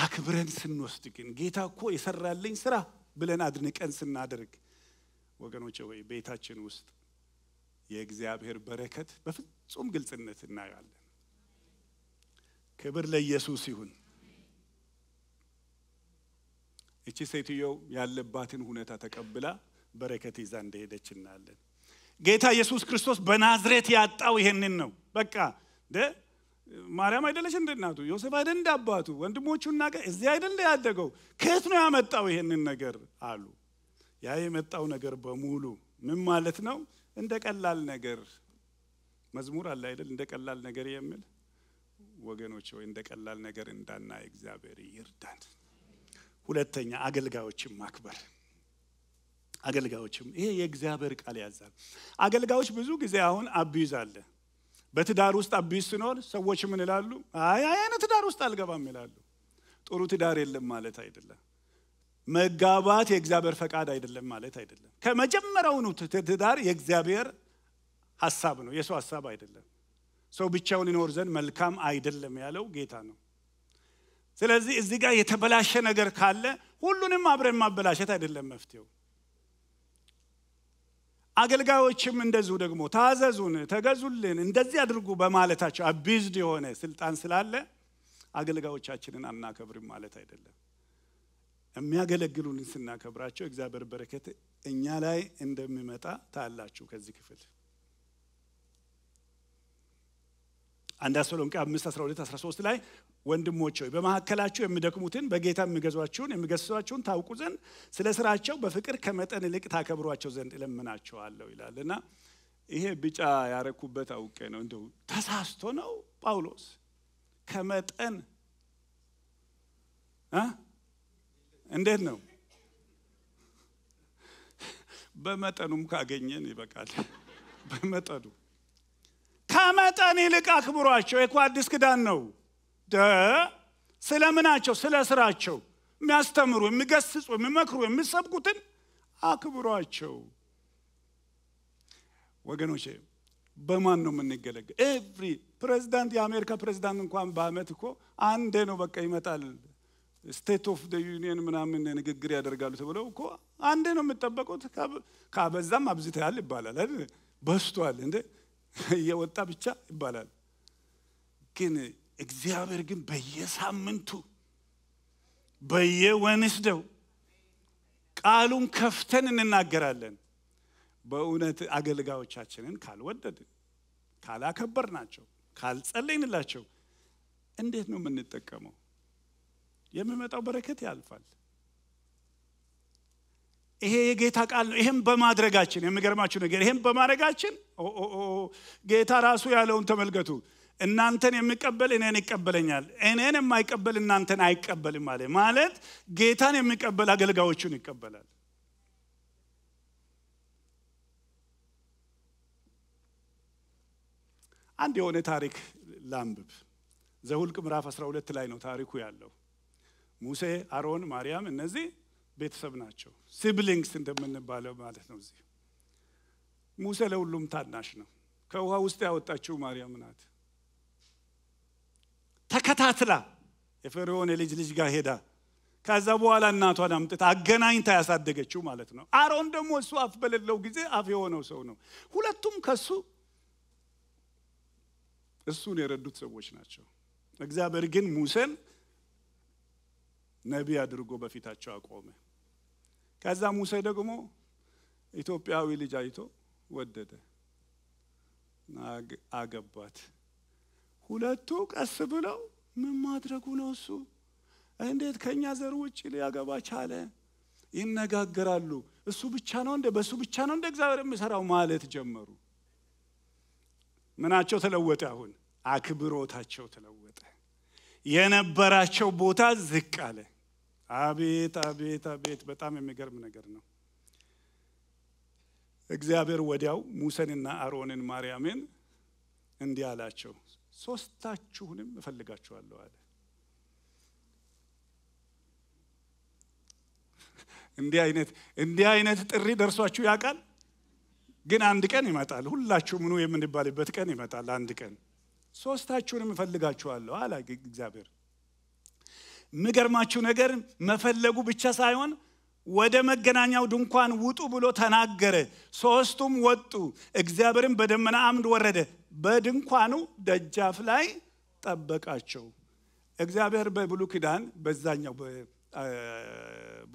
አክብረን ስንወስድ ግን ጌታ እኮ የሰራልኝ ስራ ብለን አድንቀን ስናደርግ ወገኖች ወይ ቤታችን ውስጥ የእግዚአብሔር በረከት በፍጹም ግልጽነት እናያለን። ክብር ለኢየሱስ ይሁን። እቺ ሴትዮ ያለባትን ሁኔታ ተቀብላ በረከት ይዛ እንደሄደች እናያለን። ጌታ ኢየሱስ ክርስቶስ በናዝሬት ያጣው ይሄንን ነው። በቃ ማርያም አይደለች እንደ እናቱ፣ ዮሴፍ አይደል እንደ አባቱ፣ ወንድሞቹ እና እዚህ አይደል ያደገው፣ ከየት ነው ያመጣው ይሄንን ነገር አሉ። ያ የመጣው ነገር በሙሉ ምን ማለት ነው? እንደ ቀላል ነገር መዝሙር አለ አይደል? እንደ ቀላል ነገር የሚል ወገኖች፣ ወይ እንደ ቀላል ነገር እንዳና እግዚአብሔር ይርዳን። ሁለተኛ አገልጋዮችን ማክበር አገልጋዮችም ይሄ የእግዚአብሔር ቃል ያዛል። አገልጋዮች ብዙ ጊዜ አሁን አቢዩዝ አለ። በትዳር ውስጥ አቢዩዝ ሲኖር ሰዎች ምን ይላሉ? አይ አይነ ትዳር ውስጥ አልገባም ይላሉ። ጥሩ ትዳር የለም ማለት አይደለም። መጋባት የእግዚአብሔር ፈቃድ አይደለም ማለት አይደለም። ከመጀመሪያውኑ ትዳር የእግዚአብሔር ሀሳብ ነው፣ የሰው ሀሳብ አይደለም። ሰው ብቻውን ይኖር ዘንድ መልካም አይደለም ያለው ጌታ ነው። ስለዚህ እዚህ ጋር የተበላሸ ነገር ካለ ሁሉንም አብረን ማበላሸት አይደለም መፍትሄው አገልጋዮችም እንደዚሁ ደግሞ ታዘዙን፣ ተገዙልን፣ እንደዚህ አድርጉ በማለታቸው አቢዝድ የሆነ ስልጣን ስላለ አገልጋዮቻችንን አናከብርም ማለት አይደለም። የሚያገለግሉን ስናከብራቸው እግዚአብሔር በረከት እኛ ላይ እንደሚመጣ ታላችሁ ከዚህ ክፍል አንድ አምስት አስራ ሁለት አስራ ሶስት ላይ ወንድሞች ሆይ በመካከላችሁ የሚደክሙትን በጌታ የሚገዟቸውን የሚገስሷቸውን ታውቁ ዘንድ ስለ ስራቸው በፍቅር ከመጠን ይልቅ ታከብሯቸው ዘንድ እለምናቸዋለሁ ይላል እና ይሄ ቢጫ ያረኩበት አውቄ ነው። እንዲሁ ተሳስቶ ነው ጳውሎስ ከመጠን እንዴት ነው? በመጠኑም ካገኘን ይበቃል። በመጠኑ ከመጠን ይልቅ አክብሯቸው። የኮ አዲስ ኪዳን ነው። ስለ ምናቸው? ስለ ስራቸው። የሚያስተምሩ፣ የሚገስጹ፣ የሚመክሩ፣ የሚሰብኩትን አክብሯቸው። ወገኖቼ በማን ነው የምንገለገል? ኤቭሪ ፕሬዚዳንት የአሜሪካ ፕሬዚዳንት እንኳን በአመት እኮ አንዴ ነው በቃ ይመጣል። ስቴት ኦፍ ደ ዩኒየን ምናምን ንግግር ያደርጋሉ ተብለው እኮ አንዴ ነው የምጠበቁት። ካበዛም አብዝተሃል ይባላል። በስቷል እንዴ እየወጣ ብቻ ይባላል። ግን እግዚአብሔር ግን በየሳምንቱ በየወንስደው ቃሉን ከፍተን እንናገራለን። በእውነት አገልጋዮቻችንን ካልወደድን፣ ካላከበርናቸው፣ ካልጸለይንላቸው እንዴት ነው የምንጠቀመው? የሚመጣው በረከት ያልፋል። ይሄ የጌታ ቃል ነው ይህም በማድረጋችን የሚገርማችሁ ነገር ይህም በማድረጋችን ጌታ ራሱ ያለውን ተመልከቱ እናንተን የሚቀበል እኔን ይቀበለኛል እኔን የማይቀበል እናንተን አይቀበልም ማለት ማለት ጌታን የሚቀበል አገልጋዮቹን ይቀበላል አንድ የሆነ ታሪክ ላንብብ ዘሁልቅ ምዕራፍ 12 ላይ ነው ታሪኩ ያለው ሙሴ አሮን ማርያም እነዚህ ቤተሰብ ናቸው። ሲብሊንግስ እንደምንባለው ማለት ነው። እዚህ ሙሴ ለሁሉም ታናሽ ነው። ከውሃ ውስጥ ያወጣችው ማርያም ናት። ተከታትላ የፈርዖን የልጅ ልጅ ጋር ሄዳ ከዛ በኋላ እናቷን አምጥታ አገናኝታ ያሳደገችው ማለት ነው። አሮን ደግሞ እሱ አፍ በሌለው ጊዜ አፍ የሆነው ሰው ነው። ሁለቱም ከሱ እሱን የረዱት ሰዎች ናቸው። እግዚአብሔር ግን ሙሴን ነቢይ አድርጎ በፊታቸው አቆመ። ከዛ ሙሴ ደግሞ ኢትዮጵያዊ ልጅ አይቶ ወደደ፣ አገባት። ሁለቱ ቀስ ብለው ምን ማድረጉ ነው እሱ? እንዴት ከእኛ ዘር ውጭ ሊያገባ ቻለ? ይነጋገራሉ። እሱ ብቻ ነው እንደ በእሱ ብቻ ነው እንደ እግዚአብሔር የሚሰራው ማለት ጀመሩ። ምናቸው ተለወጠ? አሁን አክብሮታቸው ተለወጠ። የነበራቸው ቦታ ዝቅ አለ። አቤት አቤት አቤት! በጣም የሚገርም ነገር ነው። እግዚአብሔር ወዲያው ሙሴንና አሮንን ማርያምን እንዲህ አላቸው፣ ሶስታችሁንም እፈልጋችኋለሁ አለ። እንዲህ አይነት እንዲህ አይነት ጥሪ ደርሷችሁ ያውቃል? ግን አንድ ቀን ይመጣል። ሁላችሁም ኑ የምንባልበት ቀን ይመጣል። አንድ ቀን ሶስታችሁንም እፈልጋችኋለሁ አለ እግዚአብሔር። የሚገርማችሁ ነገር መፈለጉ ብቻ ሳይሆን ወደ መገናኛው ድንኳን ውጡ ብሎ ተናገረ። ሶስቱም ወጡ። እግዚአብሔርም በደመና አምድ ወረደ፣ በድንኳኑ ደጃፍ ላይ ጠበቃቸው። እግዚአብሔር በብሉ ኪዳን በዛኛው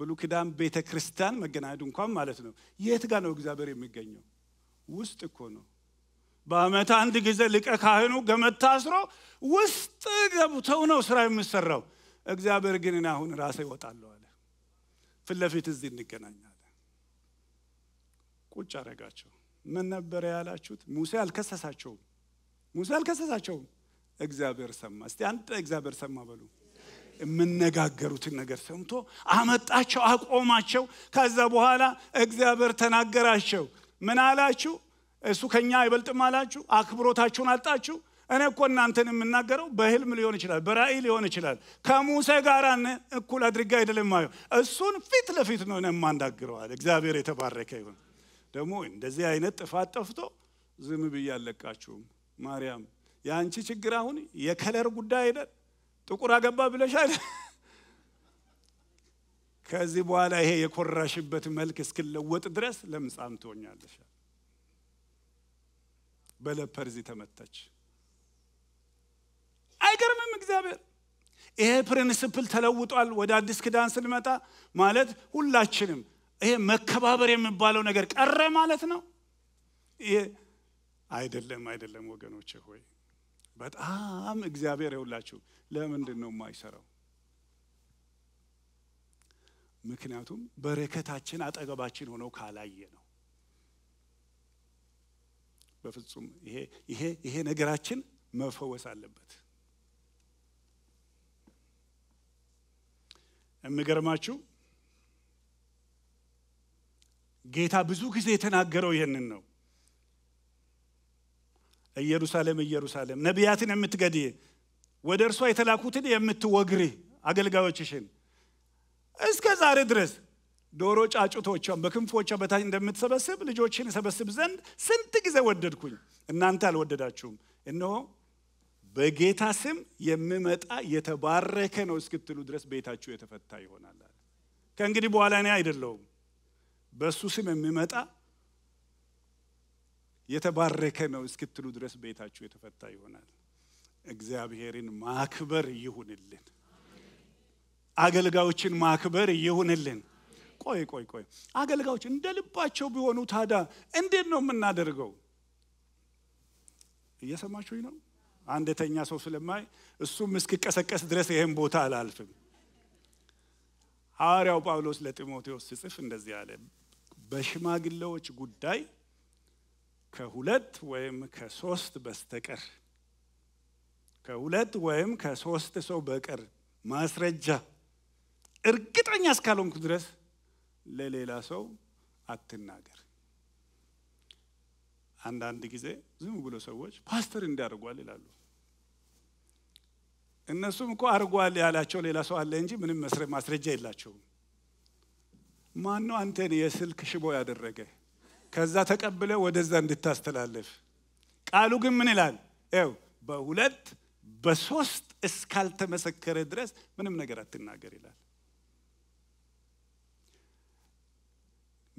ብሉ ኪዳን ቤተ ክርስቲያን መገናኛ ድንኳን ማለት ነው። የት ጋር ነው እግዚአብሔር የሚገኘው? ውስጥ እኮ ነው። በአመት አንድ ጊዜ ሊቀ ካህኑ ገመድ ታስሮ ውስጥ ገብተው ነው ስራ የሚሰራው። እግዚአብሔር ግን እኔ አሁን ራሴ ይወጣለሁ አለ። ፊት ለፊት እዚህ እንገናኛለን። ቁጭ አረጋቸው። ምን ነበረ ያላችሁት? ሙሴ አልከሰሳቸውም። ሙሴ አልከሰሳቸውም። እግዚአብሔር ሰማ። እስቲ አንተ እግዚአብሔር ሰማ በሉ። የምነጋገሩትን ነገር ሰምቶ አመጣቸው፣ አቆማቸው። ከዛ በኋላ እግዚአብሔር ተናገራቸው። ምን አላችሁ? እሱ ከኛ አይበልጥም አላችሁ። አክብሮታችሁን አጣችሁ። እኔ እኮ እናንተን የምናገረው በህልም ሊሆን ይችላል፣ በራእይ ሊሆን ይችላል። ከሙሴ ጋር እኩል አድርጌ አይደለም ማየው። እሱን ፊት ለፊት ነው የማናግረዋል። እግዚአብሔር የተባረከ ይሁን። ደግሞ እንደዚህ አይነት ጥፋት ጠፍቶ ዝም ብዬ አለቃችሁም። ማርያም የአንቺ ችግር አሁን የከለር ጉዳይ አይደል? ጥቁር አገባ ብለሻል። ከዚህ በኋላ ይሄ የኮራሽበት መልክ እስክለወጥ ድረስ ለምጻም ትሆኛለሽ። በለፐርዚ ተመታች። አይገርምም እግዚአብሔር ይሄ ፕሪንስፕል ተለውጧል ወደ አዲስ ክዳን ስንመጣ ማለት ሁላችንም ይሄ መከባበር የሚባለው ነገር ቀረ ማለት ነው ይሄ አይደለም አይደለም ወገኖች ሆይ በጣም እግዚአብሔር ይሁላችሁ ለምንድን ነው የማይሰራው ምክንያቱም በረከታችን አጠገባችን ሆነው ካላየ ነው በፍጹም ይሄ ነገራችን መፈወስ አለበት የምገርማችሁ ጌታ ብዙ ጊዜ የተናገረው ይህንን ነው። ኢየሩሳሌም ኢየሩሳሌም ነቢያትን የምትገድ ወደ እርሷ የተላኩትን የምትወግሪ አገልጋዮችሽን እስከ ዛሬ ድረስ ዶሮ ጫጩቶቿን በክንፎቿ በታች እንደምትሰበስብ ልጆችን እሰበስብ ዘንድ ስንት ጊዜ ወደድኩኝ፣ እናንተ አልወደዳችሁም። እነሆ በጌታ ስም የምመጣ የተባረከ ነው እስክትሉ ድረስ ቤታችሁ የተፈታ ይሆናል ከእንግዲህ በኋላ እኔ አይደለውም በእሱ ስም የሚመጣ የተባረከ ነው እስክትሉ ድረስ ቤታችሁ የተፈታ ይሆናል እግዚአብሔርን ማክበር ይሁንልን አገልጋዮችን ማክበር ይሁንልን ቆይ ቆይ ቆይ አገልጋዮች እንደ ልባቸው ቢሆኑ ታዳ እንዴት ነው የምናደርገው እየሰማችሁኝ ነው አንደተኛ ሰው ስለማይ እሱም እስክቀሰቀስ ድረስ ይህም ቦታ አላልፍም። ሐዋርያው ጳውሎስ ለጢሞቴዎስ ሲጽፍ እንደዚህ አለ። በሽማግሌዎች ጉዳይ ከሁለት ወይም ከሶስት በስተቀር ከሁለት ወይም ከሶስት ሰው በቀር ማስረጃ እርግጠኛ እስካልሆንኩ ድረስ ለሌላ ሰው አትናገር። አንዳንድ ጊዜ ዝም ብሎ ሰዎች ፓስተር እንዲያደርጓል ይላሉ። እነሱም እኮ አድርጓል ያላቸው ሌላ ሰው አለ እንጂ ምንም ማስረጃ የላቸውም። ማን ነው አንተን የስልክ ሽቦ ያደረገ? ከዛ ተቀብለ ወደዛ እንድታስተላለፍ ቃሉ ግን ምን ይላል? ው በሁለት በሶስት እስካልተመሰከረ ድረስ ምንም ነገር አትናገር ይላል።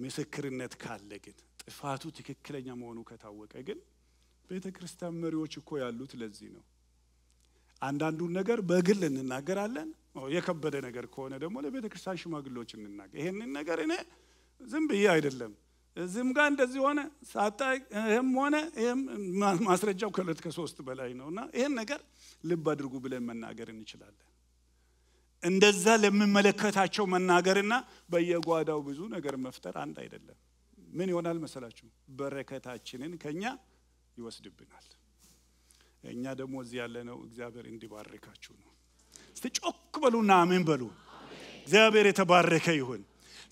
ምስክርነት ካለ ግን ጥፋቱ ትክክለኛ መሆኑ ከታወቀ ግን ቤተ ክርስቲያን መሪዎች እኮ ያሉት ለዚህ ነው። አንዳንዱን ነገር በግል እንናገራለን። የከበደ ነገር ከሆነ ደግሞ ለቤተ ክርስቲያን ሽማግሌዎች እንናገር። ይሄንን ነገር እኔ ዝም ብዬ አይደለም እዚህም ጋር እንደዚህ ሆነ ሳጣ ይህም ሆነ ይህም ማስረጃው ከሁለት ከሶስት በላይ ነው እና ይህን ነገር ልብ አድርጉ ብለን መናገር እንችላለን። እንደዛ ለሚመለከታቸው መናገርና በየጓዳው ብዙ ነገር መፍጠር አንድ አይደለም። ምን ይሆናል መሰላችሁ? በረከታችንን ከኛ ይወስድብናል። እኛ ደግሞ እዚህ ያለነው እግዚአብሔር እንዲባርካችሁ ነው። እስቲ ጮክ በሉና አሜን በሉ። እግዚአብሔር የተባረከ ይሁን።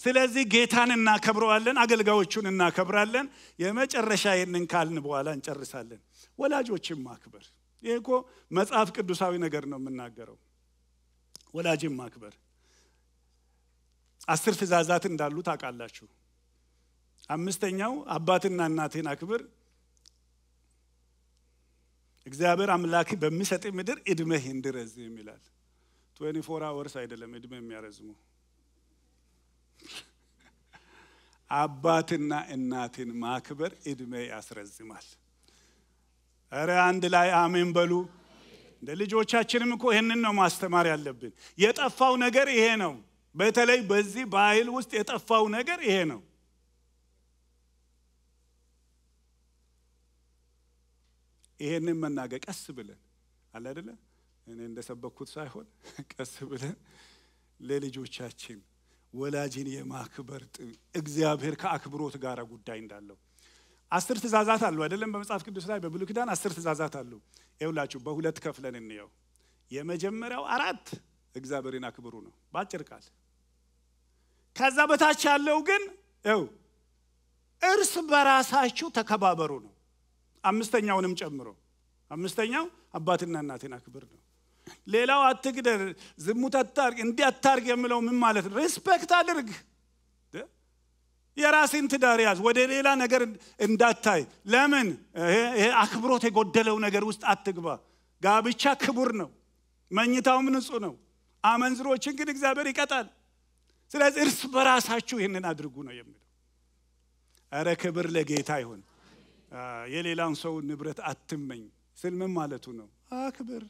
ስለዚህ ጌታን እናከብረዋለን፣ አገልጋዮቹን እናከብራለን። የመጨረሻ ይህንን ካልን በኋላ እንጨርሳለን። ወላጆችን ማክበር፣ ይህ እኮ መጽሐፍ ቅዱሳዊ ነገር ነው የምናገረው። ወላጅን ማክበር አስር ትእዛዛት እንዳሉ ታውቃላችሁ። አምስተኛው አባትና እናትን አክብር፣ እግዚአብሔር አምላክ በሚሰጥ ምድር እድሜህ እንድረዝ የሚላል። ትዌንቲ ፎር አወርስ አይደለም እድሜ የሚያረዝሙ አባትና እናትን ማክበር እድሜ ያስረዝማል። እረ አንድ ላይ አሜን በሉ። እንደ ልጆቻችንም እኮ ይህንን ነው ማስተማር ያለብን። የጠፋው ነገር ይሄ ነው። በተለይ በዚህ ባህል ውስጥ የጠፋው ነገር ይሄ ነው። ይሄንን መናገር ቀስ ብለን አለ አይደለ እኔ እንደሰበኩት ሳይሆን ቀስ ብለን ለልጆቻችን ወላጅን የማክበር እግዚአብሔር ከአክብሮት ጋር ጉዳይ እንዳለው አስር ትእዛዛት አሉ አይደለም በመጽሐፍ ቅዱስ ላይ በብሉ ኪዳን አስር ትእዛዛት አሉ ይውላችሁ በሁለት ከፍለን እንየው የመጀመሪያው አራት እግዚአብሔርን አክብሩ ነው በአጭር ቃል ከዛ በታች ያለው ግን ው እርስ በራሳችሁ ተከባበሩ ነው አምስተኛውንም ጨምሮ አምስተኛው አባትና እናቴን አክብር ነው ሌላው አትግደር ዝሙት አታርግ እንዲህ አታርግ የምለው ምን ማለት ነው ሪስፔክት አድርግ የራሴን ትዳር ያዝ ወደ ሌላ ነገር እንዳታይ ለምን ይሄ አክብሮት የጎደለው ነገር ውስጥ አትግባ ጋብቻ ክቡር ነው መኝታውም ንጹህ ነው አመንዝሮችን ግን እግዚአብሔር ይቀጣል ስለዚህ እርስ በራሳችሁ ይህንን አድርጉ ነው የሚለው እረ ክብር ለጌታ ይሁን የሌላን ሰው ንብረት አትመኝ ስል ምን ማለቱ ነው? አክብር።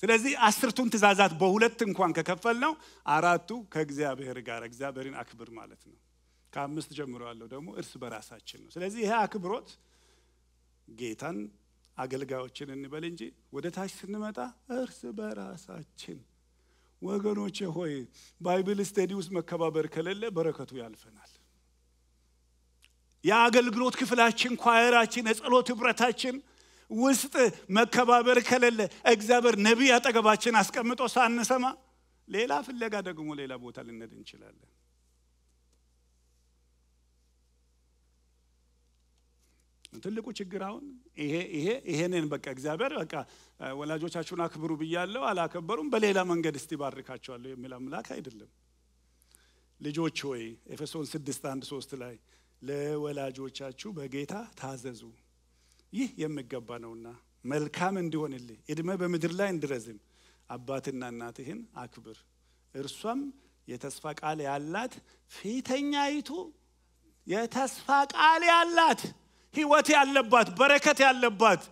ስለዚህ አስርቱን ትእዛዛት በሁለት እንኳን ከከፈል ነው አራቱ ከእግዚአብሔር ጋር እግዚአብሔርን አክብር ማለት ነው። ከአምስት ጀምሮ ያለው ደግሞ እርስ በራሳችን ነው። ስለዚህ ይሄ አክብሮት ጌታን አገልጋዮችን እንበል እንጂ ወደ ታች ስንመጣ እርስ በራሳችን ወገኖቼ ሆይ ባይብል ስተዲ ውስጥ መከባበር ከሌለ በረከቱ ያልፈናል። የአገልግሎት ክፍላችን፣ ኳየራችን፣ የጸሎት ህብረታችን ውስጥ መከባበር ከሌለ እግዚአብሔር ነቢይ አጠገባችን አስቀምጦ ሳንሰማ ሌላ ፍለጋ ደግሞ ሌላ ቦታ ልንሄድ እንችላለን። ትልቁ ችግር አሁን ይሄ ይሄ ይሄንን በቃ እግዚአብሔር በቃ ወላጆቻችሁን አክብሩ ብያለሁ አላከበሩም፣ በሌላ መንገድ እስቲ ባርካቸዋለሁ የሚል አምላክ አይደለም። ልጆች ሆይ ኤፌሶን ስድስት አንድ ሶስት ላይ ለወላጆቻችሁ በጌታ ታዘዙ፣ ይህ የሚገባ ነውና መልካም እንዲሆንልህ እድሜ በምድር ላይ እንድረዝም አባትና እናትህን አክብር። እርሷም የተስፋ ቃል ያላት ፊተኛይቱ የተስፋ ቃል ያላት ህይወት ያለባት በረከት ያለባት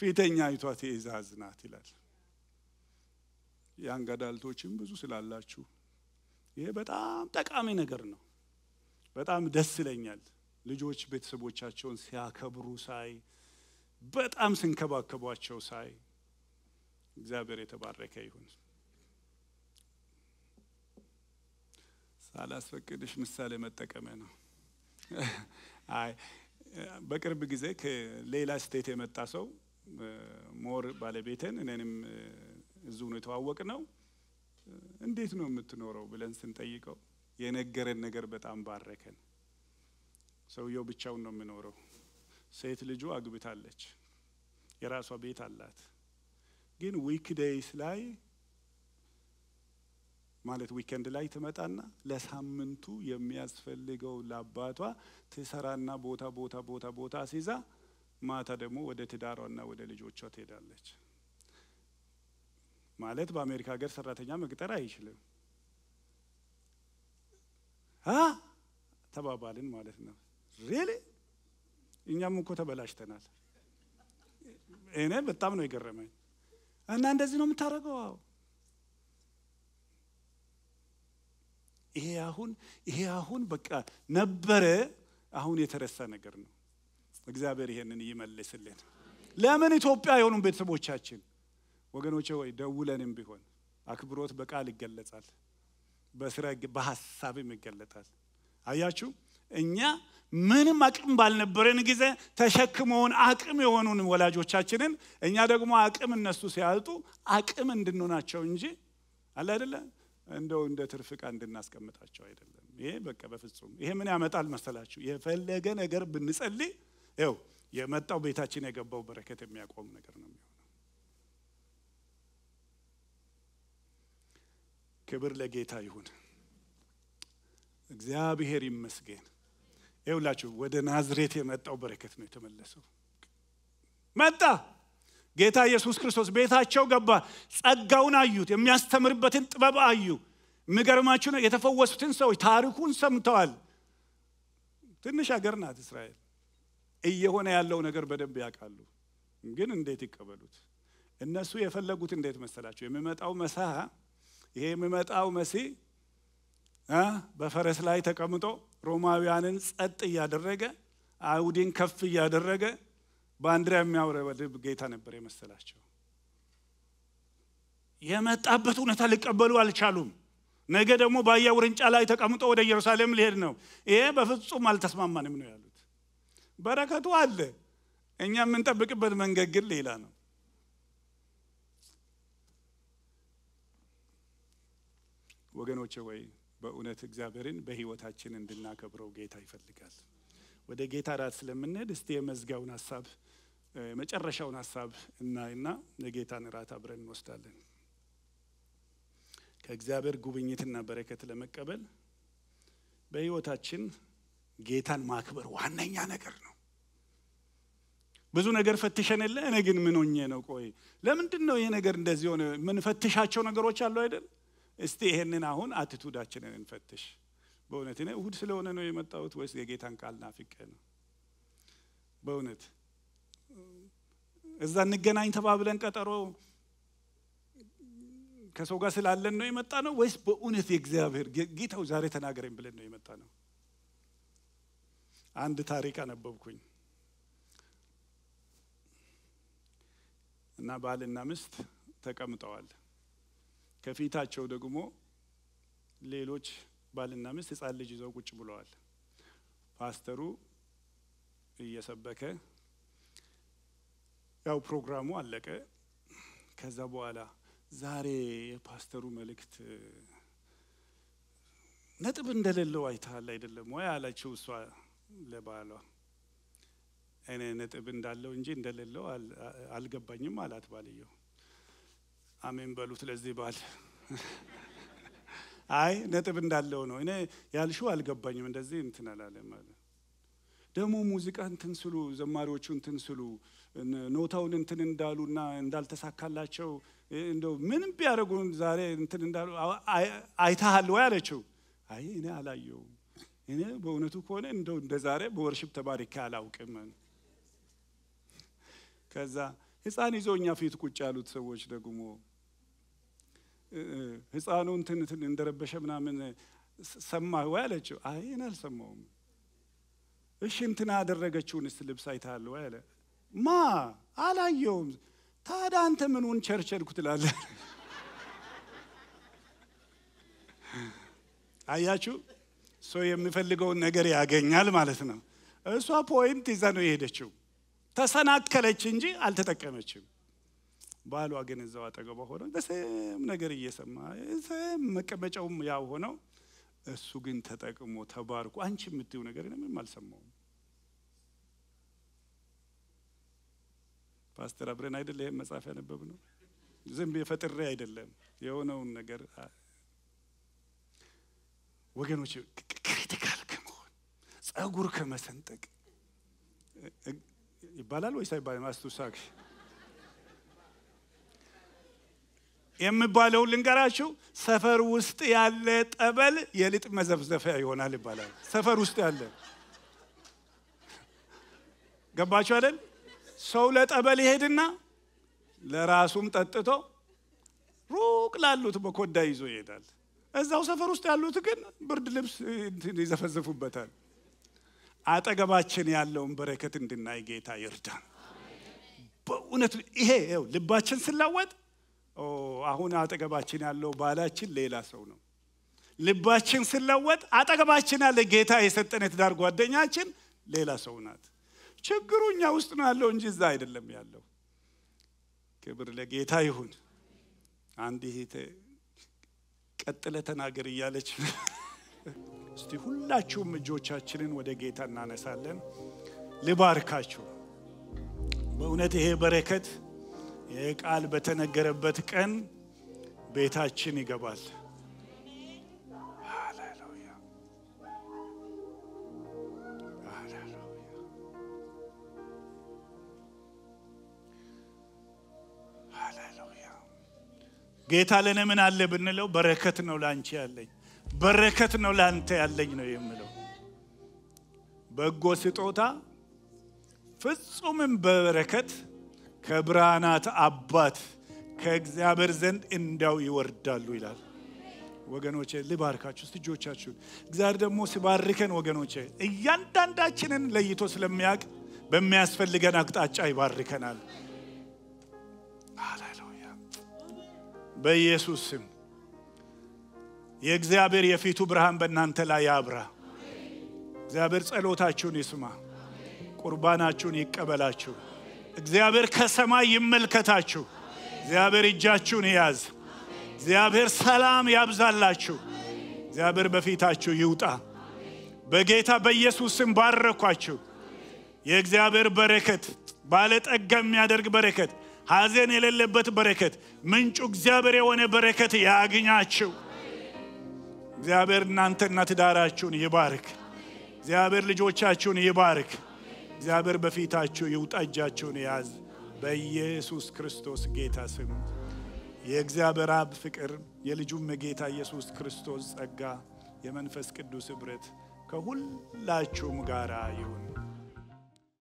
ፊተኛይቷ ትእዛዝ ናት ይላል። የአንገዳልቶችም ብዙ ስላላችሁ ይሄ በጣም ጠቃሚ ነገር ነው። በጣም ደስ ይለኛል ልጆች ቤተሰቦቻቸውን ሲያከብሩ ሳይ፣ በጣም ሲንከባከቧቸው ሳይ። እግዚአብሔር የተባረከ ይሁን። ሳላስፈቅድሽ ምሳሌ መጠቀመ ነው። አይ በቅርብ ጊዜ ከሌላ ስቴት የመጣ ሰው ሞር ባለቤትን እኔንም እዙ ነው የተዋወቅ ነው እንዴት ነው የምትኖረው ብለን ስንጠይቀው የነገረን ነገር በጣም ባረከን። ሰውየው ብቻውን ነው የሚኖረው። ሴት ልጁ አግብታለች፣ የራሷ ቤት አላት። ግን ዊክዴይስ ላይ ማለት ዊኬንድ ላይ ትመጣና ለሳምንቱ የሚያስፈልገው ለአባቷ ትሰራና ቦታ ቦታ ቦታ ቦታ ሲዛ ማታ ደግሞ ወደ ትዳሯና ወደ ልጆቿ ትሄዳለች። ማለት በአሜሪካ ሀገር ሰራተኛ መቅጠር አይችልም። ተባባልን ማለት ነው። ሪሊ እኛም እኮ ተበላሽተናል። እኔ በጣም ነው የገረመኝ። እና እንደዚህ ነው የምታደርገው? አዎ። ይሄ አሁን ይሄ አሁን በቃ ነበረ፣ አሁን የተረሳ ነገር ነው። እግዚአብሔር ይሄንን ይመልስልን። ለምን ኢትዮጵያ የሆኑ ቤተሰቦቻችን ወገኖቼ፣ ወይ ደውለንም ቢሆን አክብሮት በቃል ይገለጻል። በስራ በሀሳብም ይገለጣል። አያችሁ እኛ ምንም አቅም ባልነበረን ጊዜ ተሸክመውን አቅም የሆኑን ወላጆቻችንን እኛ ደግሞ አቅም እነሱ ሲያልጡ አቅም እንድንሆናቸው እንጂ አለ አይደለ እንደው እንደ ትርፍቃ እንድናስቀምጣቸው አይደለም። ይሄ በቃ በፍጹም ይሄ ምን ያመጣል መሰላችሁ? የፈለገ ነገር ብንጸልይ ው የመጣው ቤታችን የገባው በረከት የሚያቆም ነገር ነው። ክብር ለጌታ ይሁን። እግዚአብሔር ይመስገን። ይውላችሁ ወደ ናዝሬት የመጣው በረከት ነው የተመለሰው። መጣ ጌታ ኢየሱስ ክርስቶስ ቤታቸው ገባ። ጸጋውን አዩት፣ የሚያስተምርበትን ጥበብ አዩ። የሚገርማችሁ ነው የተፈወሱትን ሰዎች ታሪኩን ሰምተዋል። ትንሽ ሀገር ናት እስራኤል። እየሆነ ያለው ነገር በደንብ ያውቃሉ። ግን እንዴት ይቀበሉት? እነሱ የፈለጉት እንዴት መሰላቸው? የሚመጣው መሳሃ! ይሄ የሚመጣው መሲህ በፈረስ ላይ ተቀምጦ ሮማውያንን ጸጥ እያደረገ አይሁዲን ከፍ እያደረገ ባንዲራ የሚያውረበድብ ጌታ ነበር የመሰላቸው። የመጣበት እውነታ ሊቀበሉ አልቻሉም። ነገ ደግሞ በአህያ ውርንጫ ላይ ተቀምጦ ወደ ኢየሩሳሌም ሊሄድ ነው። ይሄ በፍጹም አልተስማማንም ነው ያሉት። በረከቱ አለ፣ እኛ የምንጠብቅበት መንገድ ግን ሌላ ነው። ወገኖች ወይ በእውነት እግዚአብሔርን በህይወታችን እንድናከብረው ጌታ ይፈልጋል። ወደ ጌታ ራት ስለምንሄድ እስቲ የመዝጋውን ሀሳብ መጨረሻውን ሀሳብ እናይና የጌታን ራት አብረን እንወስዳለን። ከእግዚአብሔር ጉብኝትና በረከት ለመቀበል በህይወታችን ጌታን ማክበር ዋነኛ ነገር ነው። ብዙ ነገር ፈትሸን የለ እኔ ግን ምን ሆኜ ነው? ቆይ ለምንድን ነው ይሄ ነገር እንደዚህ ሆነ? ምን ፈትሻቸው ነገሮች አሉ አይደል? እስቲ ይሄንን አሁን አትቱዳችንን እንፈትሽ በእውነት እኔ እሁድ ስለሆነ ነው የመጣሁት ወይስ የጌታን ቃል ናፍቄ ነው በእውነት እዛ እንገናኝ ተባብለን ቀጠሮ ከሰው ጋር ስላለን ነው የመጣ ነው ወይስ በእውነት የእግዚአብሔር ጌታው ዛሬ ተናገረኝ ብለን ነው የመጣ ነው አንድ ታሪክ አነበብኩኝ እና ባልና ምስት ተቀምጠዋል ከፊታቸው ደግሞ ሌሎች ባልና ሚስት ህፃን ልጅ ይዘው ቁጭ ብለዋል። ፓስተሩ እየሰበከ ያው ፕሮግራሙ አለቀ። ከዛ በኋላ ዛሬ የፓስተሩ መልእክት ነጥብ እንደሌለው አይተሃል አይደለም ወይ አላችው እሷ ለባሏ። እኔ ነጥብ እንዳለው እንጂ እንደሌለው አልገባኝም አላት ባልየው። አሜን በሉት ለዚህ ባል አይ ነጥብ እንዳለው ነው። እኔ ያልሽው አልገባኝም። እንደዚህ እንትን አላለም ደግሞ ሙዚቃ እንትን ስሉ ዘማሪዎቹ እንትን ስሉ ኖታውን እንትን እንዳሉና እንዳልተሳካላቸው እንደው ምን ቢያደርጉ ዛሬ እንትን እንዳሉ አይተሃል ወይ አለችው። አይ እኔ አላየው። እኔ በእውነቱ ከሆነ እንደው እንደ ዛሬ በወርሽፕ ተባርኬ አላውቅም። ከዛ ህፃን ይዞኛ እኛ ፊት ቁጭ ያሉት ሰዎች ደግሞ ህፃኑ እንትን እንደረበሸ ምናምን ሰማ ወይ አለችው። አይን አልሰማውም። እሺ እንትን ያደረገችውን ስ ልብስ አይተሃል ወይ አለ። ማ አላየውም። ታዲያ አንተ ምኑን ቸርቸልኩ ትላለህ? አያችሁ፣ ሰው የሚፈልገውን ነገር ያገኛል ማለት ነው። እሷ ፖይንት ይዛ ነው የሄደችው። ተሰናከለች እንጂ አልተጠቀመችም። ባሏ ግን እዛው አጠገቧ ሆነው በስም ነገር እየሰማ ስም መቀመጫውም ያው ሆነው እሱ ግን ተጠቅሞ ተባርኮ አንቺ የምትዩ ነገር ምንም አልሰማውም። ፓስተር አብረን አይደለ ይህም መጽሐፍ ያነበብ ነው። ዝም የፈጥሬ አይደለም የሆነውን ነገር ወገኖች፣ ክሪቲካል ከመሆን ጸጉር ከመሰንጠቅ ይባላል ወይስ አይባልም? አስቱ ሳክሽ የሚባለው ልንገራችሁ። ሰፈር ውስጥ ያለ ጠበል የልጥ መዘፍዘፊያ ይሆናል ይባላል። ሰፈር ውስጥ ያለ ገባችሁ አይደል? ሰው ለጠበል ይሄድና ለራሱም ጠጥቶ ሩቅ ላሉት በኮዳ ይዞ ይሄዳል። እዛው ሰፈር ውስጥ ያሉት ግን ብርድ ልብስ ይዘፈዝፉበታል። አጠገባችን ያለውን በረከት እንድናይ ጌታ ይርዳን። በእውነት ይሄ ልባችን ስላወጥ አሁን አጠገባችን ያለው ባላችን ሌላ ሰው ነው። ልባችን ስለወጥ አጠገባችን ያለ ጌታ የሰጠን የትዳር ጓደኛችን ሌላ ሰው ናት። ችግሩ እኛ ውስጥ ነው ያለው እንጂ እዛ አይደለም ያለው። ክብር ለጌታ ይሁን። አንድ እህቴ ቀጥለ ተናገር እያለች እስቲ ሁላችሁም እጆቻችንን ወደ ጌታ እናነሳለን። ልባርካችሁ። በእውነት ይሄ በረከት ይህ ቃል በተነገረበት ቀን ቤታችን ይገባል። ጌታ ለእኔ ምን አለ ብንለው፣ በረከት ነው ለአንቺ ያለኝ፣ በረከት ነው ለአንተ ያለኝ ነው የምለው። በጎ ስጦታ ፍጹምም በረከት ከብርሃናት አባት ከእግዚአብሔር ዘንድ እንዳው ይወርዳሉ ይላል። ወገኖቼ ልባርካችሁ ስ እጆቻችሁን እግዚአብሔር ደግሞ ሲባርከን ወገኖቼ እያንዳንዳችንን ለይቶ ስለሚያውቅ በሚያስፈልገን አቅጣጫ ይባርከናል። ሃሌሉያ በኢየሱስ ስም የእግዚአብሔር የፊቱ ብርሃን በእናንተ ላይ ያብራ። እግዚአብሔር ጸሎታችሁን ይስማ፣ ቁርባናችሁን ይቀበላችሁ። እግዚአብሔር ከሰማይ ይመልከታችሁ። እግዚአብሔር እጃችሁን ይያዝ። እግዚአብሔር ሰላም ያብዛላችሁ። እግዚአብሔር በፊታችሁ ይውጣ። በጌታ በኢየሱስም ስም ባረኳችሁ። የእግዚአብሔር በረከት ባለጠጋ የሚያደርግ በረከት፣ ሐዘን የሌለበት በረከት፣ ምንጩ እግዚአብሔር የሆነ በረከት ያግኛችሁ። እግዚአብሔር እናንተና ትዳራችሁን ይባርክ። እግዚአብሔር ልጆቻችሁን ይባርክ። እግዚአብሔር በፊታቸው የውጣ እጃቸውን ያዝ። በኢየሱስ ክርስቶስ ጌታ ስም የእግዚአብሔር አብ ፍቅር የልጁም መጌታ ኢየሱስ ክርስቶስ ጸጋ የመንፈስ ቅዱስ ኅብረት ከሁላችሁም ጋር ይሁን።